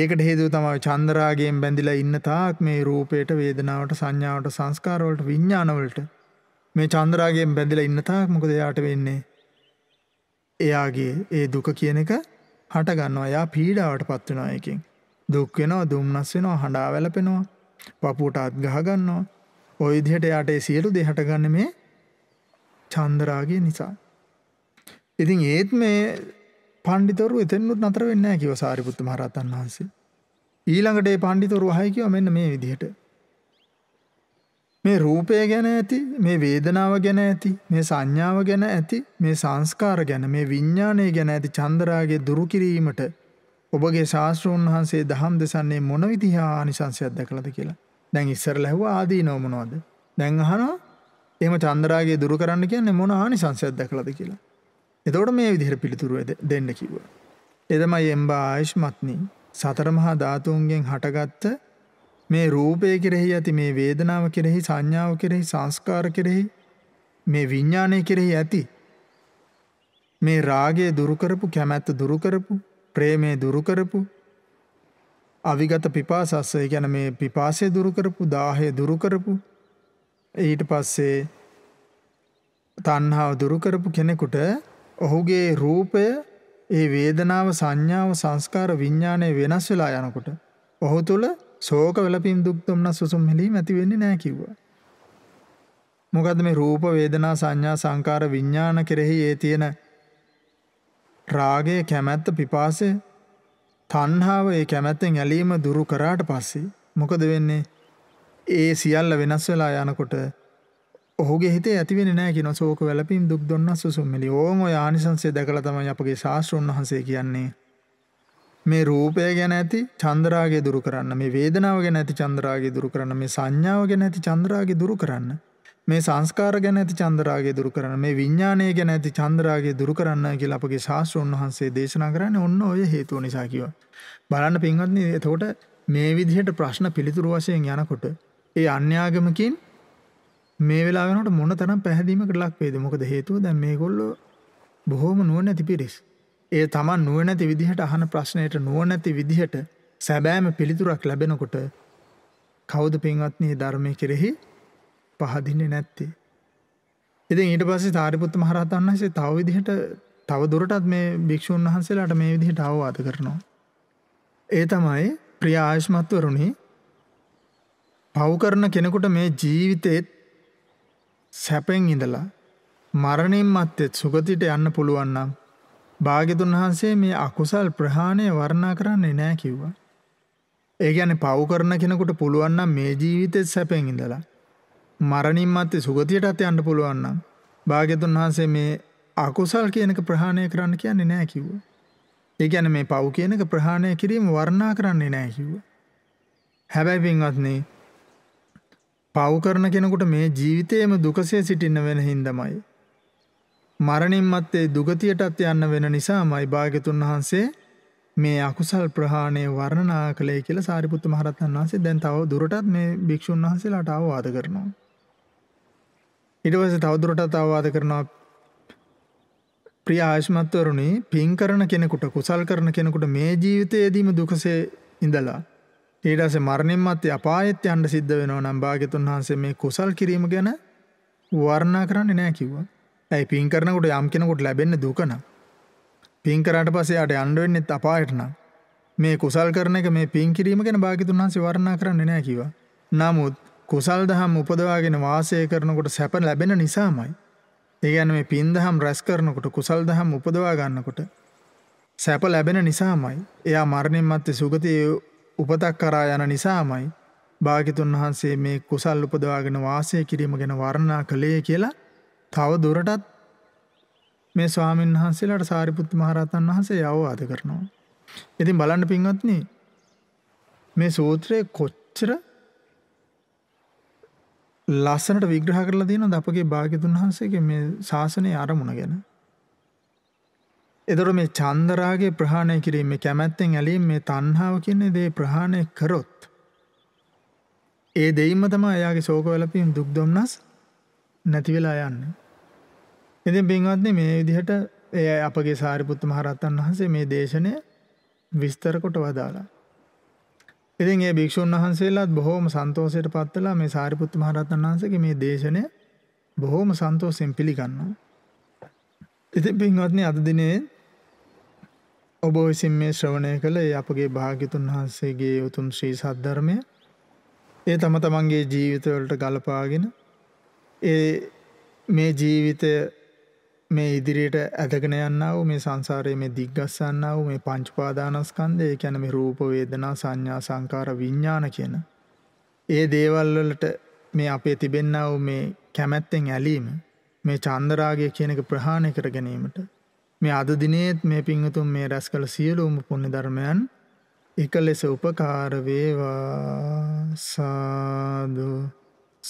ඒකට හේතුව තමයි චන්දරාගයෙන් බැඳිලා ඉන්න තාක් මේ රූපයට වේදනාවට සංඥාවට සංස්කාරවලට විඤ්ඥානවලට මේ චන්දරාගයෙන් බැඳිලා ඉන්න තාක් මොකද යාට වෙන්නේ එයාගේ ඒ දුක කියන එක හටගන්නවා යා පීඩාවට පත්වනා එකින් දුක් වෙනවා දුම්නස් වෙනවා හඬා වැළපෙනවා පපුවට අත් ගහ ගන්නවා ওই විදිහට යාට ඒ සියලු දේ හටගන්නේ මේ චන්ද්‍රාගය නිසා ඉතින් ඒත් මේ පඬිතවරු එතෙන්නුත් නතර වෙන්නේ නැහැ කිව්වා සාරිපුත්ත මහ රහතන් වහන්සේ ඊළඟට ඒ පඬිතවරු වහයි කිව්වා මෙන්න මේ විදිහට මේ රූපය ගැන ඇති මේ වේදනාව ගැන ඇති මේ සංඥාව ගැන ඇති මේ සංස්කාර ගැන මේ විඥානය ගැන ඇති චන්දරාගේ දුරු කිරීමට ඔබගේ ශාස්ත්‍රූන් වහන්සේ දහම් දෙසන්නේ මොන විදිහ ආනිසංසයක් දැකලාද කියලා. දැන් ඉස්සරලා ඇහුවා ආදීනව මොනවද? දැන් අහනවා එහෙම චන්ද්‍රාගය දුරු කරන්න කියන්නේ මොන ආනිසංසයක් දැකලාද කියලා. එතකොට මේ විදිහට පිළිතුරු දෙන්න කිව්වා. ඒ තමයි එම්බා ආයෂ්මත්නි සතර මහා ධාතුන්ගෙන් හටගත්ත මේ රූපය කෙරෙහි ඇති මේ වේදනාව කෙරෙහි සංඥාව කෙරෙහි සංස්කාර කෙරෙහි මේ විඤ්ඤාණය කෙරෙහි ඇති මේ රාගය දුරු කරපු කැමැත්ත දුරු කරපු ප්‍රේමය දුරු කරපු අවිගත පිපාසස්සය ගැන මේ පිපාසය දුරුකරපු දාහය දුරුකරපු ඊට පස්සේ තන්හාාව දුරුකරපු කෙනෙකුට ඔහුගේ රූපය ඒ වේදනාව සංඥාව සංස්කාර විඤ්ඥානය වෙනස් වෙලා යනකොට ඔහු තුළ සෝක වෙලපින් දුක්තුම්න සුසුම් හෙලීම ඇතිවෙන්නේ නෑ කිව්ව. මොකද මේ රූප වේදනා සංඥා සංකාර විඤ්ඥාන කෙරෙහි ඒ තියෙන රාගය කැමැත්ත පිපාසය තණ්හාව ඒ කැමැත්තෙන් ඇලීම දුරු කරාට පස්සේ මොකද වෙන්නේ? ඒ සියල්ල වෙනස් වෙලා යනකොට ඔහුගේ හිතේ ඇති වෙන්නේ නැහැ කියන ශෝක වැළපීම් දුක් දුන්නස් සුසුම්මෙලි. ඕන් ඔය ආනිසංසය දැකලා තමයි අපගේ ශාස්ත්‍රඥ වහන්සේ කියන්නේ මේ රූපය ගැන ඇති චන්ද්‍රාගය දුරු කරන්න මේ වේදනාව ගැන ඇති චන්ද්‍රාගය දුරු කරන්න මේ සංඥාව ගැන ඇති චන්ද්‍රාගය දුරු කරන්න මේ සංස්කාර ගැන ඇති චන්දරාගේ දුරු කරන්න මේ විඤ්ඥානය ගැන ඇති චන්දරාගේ දුරු කරන්න කියලා අපගේ ශාස්ත්‍රෝන් වහන්සේ දේශනා කරන්න ඔන්න ඔය හේතුව නිසා කිව. බලන්න පින්වත්න එතකොට මේ විදිහට ප්‍රශ්න පිළිතුරු වශයෙන් යනකොට ඒ අන්‍යාගමකින් මේ වෙලාගෙනට මොන තරම් පැහැදීමකට ලක් වේද මොකද හේතුව දැන් මේ ගොල්ලො බොහෝම නුවන ඇති පිරිස්. ඒ තමන් නුවනැති විදිහට අහන ප්‍රශ්නයට නුවනැති විදිහට සැබෑම පිළිතුරක් ලැබෙනකොට කෞද පින්වත්නී ධර්මය කෙරෙහි පහදින්නේ නැත්තේ. ඉතින් ඊට පස්සේ සාරිපුත්ත මහරහතන් වහන්සේ තව විදිහට තව දුරටත් මේ භික්ෂුන් වහන්සේලාට මේ විදිහට අවවාද කරනවා. ඒ තමයි ප්‍රිය ආයුෂ්මත්වරුනි පව් කරන කෙනෙකුට මේ ජීවිතේත් සැපෙන් ඉඳලා මරණින් මත්තෙත් සුගතියට යන්න පුළුවන් නම් භාග්‍යතුන් වහන්සේ මේ අකුසල් ප්‍රහාණය වර්ණනා කරන්නේ නැහැ කිව්වා. ඒ කියන්නේ පව් කරන කෙනෙකුට පුළුවන් නම් මේ ජීවිතෙත් සැපෙන් ඉඳලා මරණින් මත්තේ සුගතියටත් යන්න පුළුවන් නම් භාග්‍යතුන් වහන්සේ මේ අකුසල් කියනක ප්‍රහාණය කරන්න කියන්නේ නෑ කිව්වා. ඒ කියන්නේ මේ පව් කියනක ප්‍රහාණය කිරීම වර්ණනා කරන්නේ නෑ කිව්වා. හැබැයි වින්වත්නි පව් කරන කෙනෙකුට මේ ජීවිතේම දුකසේ සිටින්න වෙන හින්දමයි. මරණින් මත්තේ දුගතියටත් යන්න වෙන නිසාමයි භාග්‍යතුන් වහන්සේ මේ අකුසල් ප්‍රහාණය වර්ණනා කළේ කියලා සාරිපුත්ත මහරහතන් වහන්සේ දැන් තව දුරටත් මේ භික්ෂුන් වහන්සේලාට අවවාද කරනවා. ඉට පස තවදුරටත් අවවාද කරනවා ප්‍රිය ආශ්මත්වරුණි පින් කරන කෙනෙකුට කුසල් කරන කෙනෙකුට මේ ජීවිතයේදීම දුකසේ ඉඳලා ඊටස මරණින් මත්තේ අපායත් යන්න සිද්ධ වෙනවා නම් භාග්‍යතුන් වහන්සේ මේ කුසල් කිරීම ගැන වර්ණා කරන්නේ නැහැ කිව්වා. ඇයි පින් කරනකොට යම් කෙනෙකුට ලැබෙන්නේ දුක නම් පින් කරාට පස්සේ යාට යන්න වෙන්නේ අපායට නම් මේ කුසල් කරන එක මේ පින් කිරීම ගැන භාග්‍යතුන් වහන්සේ වර්ණනා කරන්නේ නැහැ කිව්වා. නමුත් කුසල් දහම් උපදවාගෙන වාසය කරනකොට සැප ලැබෙන නිසාමයි. ඒගැන මේ පින් දහම් රැස් කරනකොට කුසල් දහම් උපදවා ගන්නකොට. සැප ලැබෙන නිසාමයි. එයා මරණින් මත්තේ සුගතිය උපතක් කරා යන නිසාමයි. භාගිතුන් වහන්සේ මේ කුසල් උපදවාගෙන වාසය කිරීම ගැන වර්ණා කළේ කියලා තව දුරටත් මේ ස්වාමීන් වහන්සේලාට සාරිපුත්ත මහරහතන් වහන්සේ අවවාද කරනවා. ඉතින් බලන්න පින්වත්නි මේ සූත්‍රයේ කොච්චර ලස්සනට විග්‍රහ කරලා තියෙනවා අපගේ භාග්‍යතුන් වහන්සේගේ මේ ශාසනයේ අරමුණ ගැන. එතකොට මේ චන්දරාගේ ප්‍රහාණය කිරීම මේ කැමැත්තෙන් ඇලීම මේ තණ්හාව කියන දේ ප්‍රහාණය කරොත් ඒ දෙයින්ම තමයි එයාගේ ශෝක වෙලපීම් දුක් දුම්නස් නැති වෙලා යන්නේ. ඉතින් බින්වත්නි මේ විදිහට ඒ අපගේ සාරිපුත්ත මහ රහතන් වහන්සේ මේ දේශනය විස්තර කොට වදාලා. ඉතින් ඒ භික්ෂුන් වහන්සේලාත් බොහෝම සන්තෝෂයට පත් වෙලා මේ සාරිපුත් මහ රහතන් වහන්සේගේ මේ දේශනය බොහෝම සන්තෝෂයෙන් පිළිගන්නවා. ඉතින් පින්වත්නි අද දිනේ ඔබ විසින් මේ ශ්‍රවණය කළ ඒ අපගේ භාග්‍යතුන් වහන්සේගේ උතුම් ශ්‍රී සද්ධර්මය ඒ තම තමන්ගේ ජීවිතවලට ගලපාගෙන ඒ මේ ජීවිතය මේ ඉදිරියට ඇදගෙන යන්නව මේ සංසාරයේ මේ දිග්ගස්සන්නව මේ පංච පාදානස්කන්ධය ඒ කියන්නේ මේ රූප වේදනා සංඥා සංකාර විඥාන කියන ඒ දේවල් වලට මේ අපේ තිබෙන්නව මේ කැමැත්තෙන් ඇලීම මේ චන්දරාගය කියන එක ප්‍රහාණය කර ගැනීමට මේ අද දිනේත් මේ පිංගුතුන් මේ රැස් කළ සියලුම පුණ්‍ය ධර්මයන් එක ලෙස උපකාර වේවා සාදු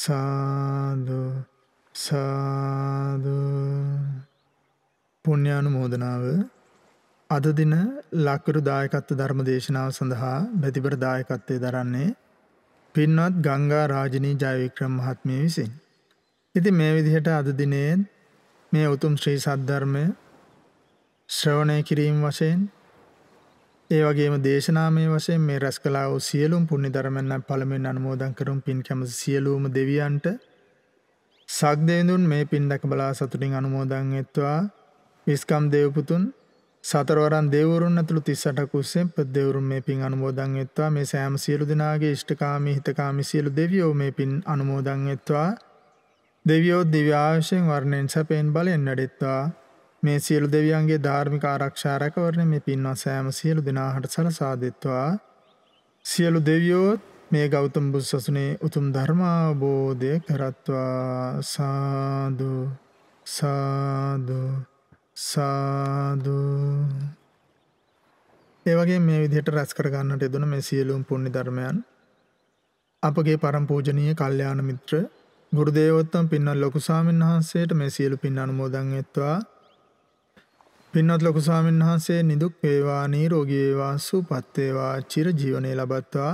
සාදු සාදු පුුණ්‍යානුමෝදනාව අද දින ලක්කරු දායකත්ව ධර්ම දේශනාව සඳහා බැතිබර දායකත්වය දරන්නේ පින්වත් ගංගා රාජනී ජයවික්‍රම මහත්මිය විසින්. ඉති මේ විදිහට අද දිනයෙන් මේ උතුම් ශ්‍රී සද්ධර්මය ශ්‍රවණය කිරීම් වශයෙන් ඒ වගේම දේශනාමය වශයෙන් මේ රැස් කලාව සියලුම් පුුණි ධර්මන්න පළමෙන් අනමෝදන් කරුම් පින් කැම සියලූම දෙවියන්ට සක්දේදුන් මේ පින් දැක බලා සතුටින් අනුමෝදන් එත්වා ඉස්කම් දේවපුතුන් සතරවරන් දේවරුන් ඇතුළු 38ක් උස්සේ ප්‍රදේවරුන් මේ පින් අනුමෝදන් වෙත්වා මේ සෑම සියලු දෙනාගේ ඉෂ්ඨකාමී හිතකාමී සියලු දෙවියෝ මේ පින් අනුමෝදන් වෙත්වා දෙවියෝ දිව්‍ය ආශයෙන් වර්ණෙන් සැපෙන් බලෙන් වැඩෙත්වා මේ සියලු දෙවියන්ගේ ධාර්මික ආරක්ෂා රැකවරණය මේ පින්වත් සෑම සියලු දෙනාට සලසා දෙත්වා සියලු දෙවියෝත් මේ ගෞතම බුදුසසුනේ උතුම් ධර්මාබෝධය කරත්වා සාදු සාදු සාදු ඒවගේ මේ විදිහට රැස් කරගන්නට එදන මේ සියලුම් පුුණි ධර්මයන් අපගේ පරම්පූජනීය කල්්‍යයාන මිත්‍ර ගුරුදේවත්තම් පින්නත් ලොකුසාමන් වහන්සේට මේ සියලු පින් අනුමෝදන් එත්වා පින්නත් ලොකුසාමන් වහන්සේ නිදුක් වේවා නීරෝගීවා සුපත්තේවා චිර ජීවනය ලබත්වා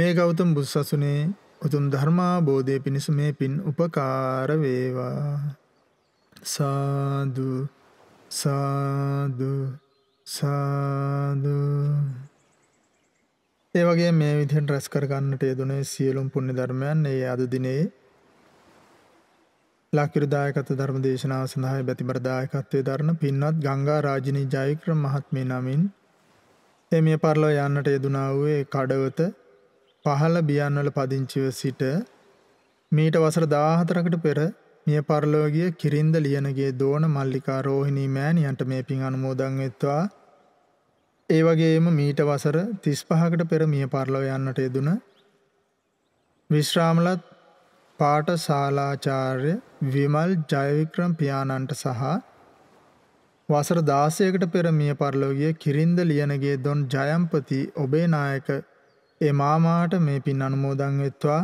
මේ ගෞතම් බුස්සසුනේ උතුම් ධර්මා බෝධය පිණිස මේ පින් උපකාර වේවා සාදුු සාදු සාදු ඒ වගේ මේ විදිහට රැස් කර ගන්නට යෙදුනේ සියලුම පුණ්‍ය ධර්මයන් ඒ අද දිනේ ලක්කිරු දායකත්ව ධර්ම දේශනාව සඳහා බැතිබර දායකත්වයේ දරන පින්වත් ගංගා රාජිනී ජයවික්‍රම මහත්මිය නමින් එමිය පරලෝ යන්නට යෙදුනා වූ ඒ කඩවත පහළ බියන්වල පදිංචිව සිට මීට වසර 14කට පෙර මිය පරලෝකීය කිරින්ද ලියනගේ දෝන මල්ලිකා රෝහිණී මෑණියන්ට මේ පින් අනුමෝදන් වෙත්වා. ඒ වගේම මීට වසර 35කට පෙර මිය පරලෝ යන්නට යෙදුන විශ්‍රාමලත් පාඨශාලාචාර්ය විමල් ජයවික්‍රම් පියාණන්ට සහ වසර 16කට පෙර මිය පරලෝ ගිය කිරින්ද ලියනගේ දොන් ජයම්පති ඔබේ නායක ඒ මාමාට මේ පින් අනුමෝදන් වෙත්වා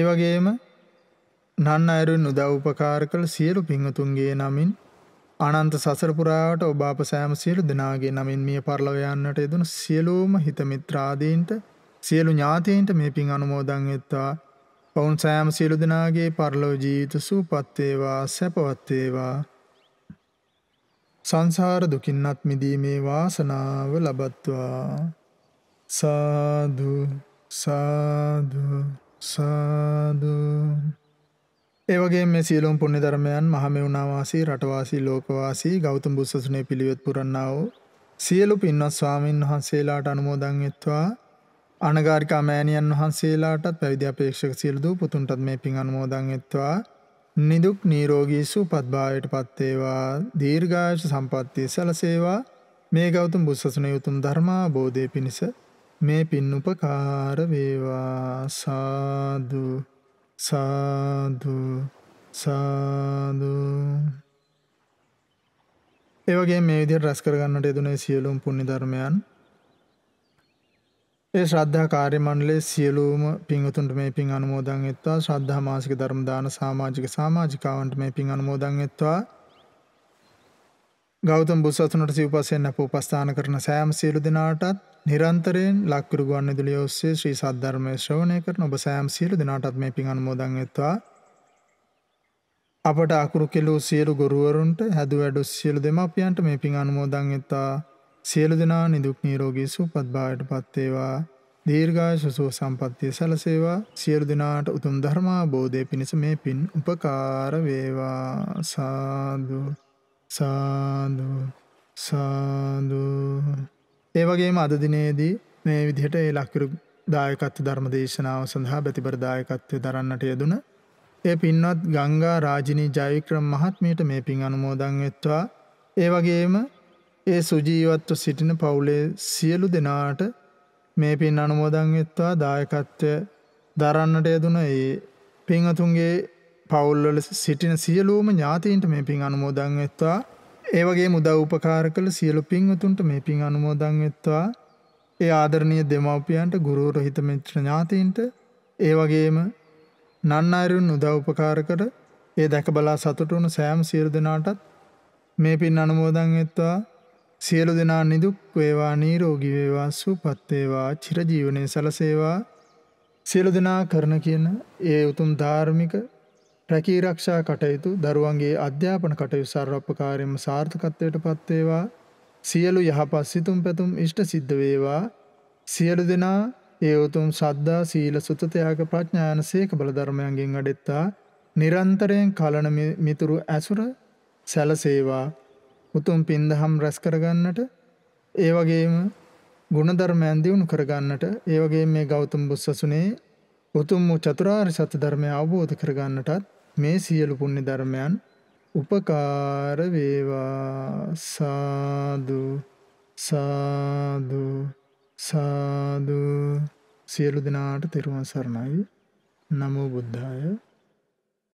ඒ වගේම නන් අයුරින් උදව් උපකාර කළ සියලු පිංහතුන්ගේ නමින් අනන්ත සසරපුරාවට ඔබාප සෑම සියලු දෙනාගේ නමින් මිය පරලවයන්නට එදන සියලූම හිතමිත්‍රාදීන්ට සියලු ඥාතීන්ට මේ පින් අනුමෝදං එත්වා ඔවුන් සෑම සියලු දෙනාගේ පරලෝ ජීවිත සූපත්තේවා සැපවත්තේවා සංසාර දුකින්නත් මිදීමේ වාසනාව ලබත්වා සාදු සාදු සාදුු ඒවගේ මේ සියලුම් පුුණි ධර්මයන් මහමෙවුණවාසී රටවාසී ලෝකවාසී ගෞතම් බුස්සසනය පිළිවෙත් පුරන්නාව සියලු පින්වත් ස්වාමීන් වහන්සේලාට අනුමෝදංගෙත්වා අනගාරිකා මෑණියන් වහන්සේලාටත් පැවිද්‍යපේක්ෂක සියලුදූ පුතුන්ටත් මේ පින් අනුමෝදංගෙත්වා නිදුක් නීරෝගී සුවපත්භාවයට පත්වේවා දීර්ඝායුෂ සම්පන්නිය සැලසේවා මේ ගෞතම බුස්සසන යුතුම් ධර්මාබෝධය පිණිස මේ පින් උපකාර වේවා සාදු සාදු සාදු ඒවගේ මේ විදිහට රැස් කරගන්නට යෙදුනේ සියලුම පුණ්‍ය ධර්මයන් ඒ ශ්‍රද්ධා කාර්ය මණ්ඩලයේ සියලුම පින්වතුන්ට මේ පින් අනුමෝදන් වෙත්වා ශ්‍රද්ධා මාසික ධර්ම දාන සමාජික සමාජිකාවන්ට මේ පින් අනුමෝදන් වෙත්වා ගෞතම බුදුසසුනට සිව්පස්යෙන් අප උපස්ථාන කරන සෑම සියලු දෙනාටත් නිරන්තරයෙන් ලක්විරු ගුවන් විදුලිය ඔස්සේ ශ්‍රී සද්ධර්මය ශ්‍රවණය කරන ඔබ සෑම සියලු දෙනාටත් මේ පින් අනුමෝදන් වෙත්වා. අපට අකුරු කෙළූ සියලු ගුරුවරුන්ට හැදු වැඩු සියලු දෙමාපියන්ට මේ පින් අනුමෝදන් වෙත්වා. සියලු දෙනා නිදුක් නිරෝගී සුවපත් භාවයට පත් වේවා. දීර්ඝායස සුව සම්පන්නිය සැලසේවා. සියලු දෙනාට උතුම් ධර්මාබෝධය පිණිස මේ පින් උපකාර වේවා. සාදු සාදු සාදු ඒවගේම අදදිනයේදී මේ විදිහට ඒ ලක්කරු දායකත්ව ධර්ම දේශනාව සඳහා බැතිබරදායකත්වය දරන්නට යදුන. ඒ පින්වත් ගංගා රාජිනී ජයවික්‍රම් මහත්මයට මේ පින් අනුමෝදං වෙත්වා. ඒ වගේම ඒ සුජීවත්ව සිටින පවුලේ සියලු දෙනාට මේ පින් අනුමෝදං වෙත්වා දායකත්වය දරන්නට යදුන ඒ පිංහතුන්ගේ පවුල්වල සිටින සියලූම ඥාතීන්ට මේ පින් අනුමෝදං වෙත්වා ඒවගේ මුදව උපකාර කළ සියලු පින් උතුන්ට මේ පින් අනුමෝදං වෙත්වා ඒ ආදරණය දෙමව්පියන්ට ගුරුවර හිත මිත්‍ර ඥාතීන්ට ඒවගේම නන්න අයරුන් උදව උපකාර කර ඒ දැක බලා සතුට වුණු සෑම් සියලු දෙනාටත් මේ පින් අනුමෝදං වෙත්වා සියලු දෙනා නිදුක් වේවා නීරෝගී වේවා සුවපත් වේවා චිරජීවනයේ සලසේවා සියලු දෙනා කරන කියන ඒ උතුම් ධාර්මික රැකී රක්ෂා කටයුතු දරුවන්ගේ අධ්‍යාපන කටයු සර්වපකාරයම සාර්ථකත්වයට පත්වේවා සියලු යහපත් සිතුම් පැතුම් ඉෂ්ට සිද්ධ වේවා සියලු දෙනා ඒ උතුම් සද්දා සීල සුතතයාග ප්‍රඥාන සේක බලධර්මයන්ගෙන් අඩෙත්තා නිරන්තරයෙන් කලන මිතුරු ඇසුර සැලසේවා උතුම් පින්දහම් රැස් කරගන්නට ඒ වගේම ගුණධර්මයන් දියුණු කරගන්නට ඒ වගේ මේ ගෞතම බුස්සසුනේ උතුම් වූ චතුරාර්ය සත්‍ය ධර්මය අවබෝධ කරගන්නටත් මේ සියලු පුණ්‍ය ධර්මයන් උපකාර වේවා සාදු සාදු සාදු සියලු දෙනාට තෙරුවන් සරණයි නමෝ බුද්ධාය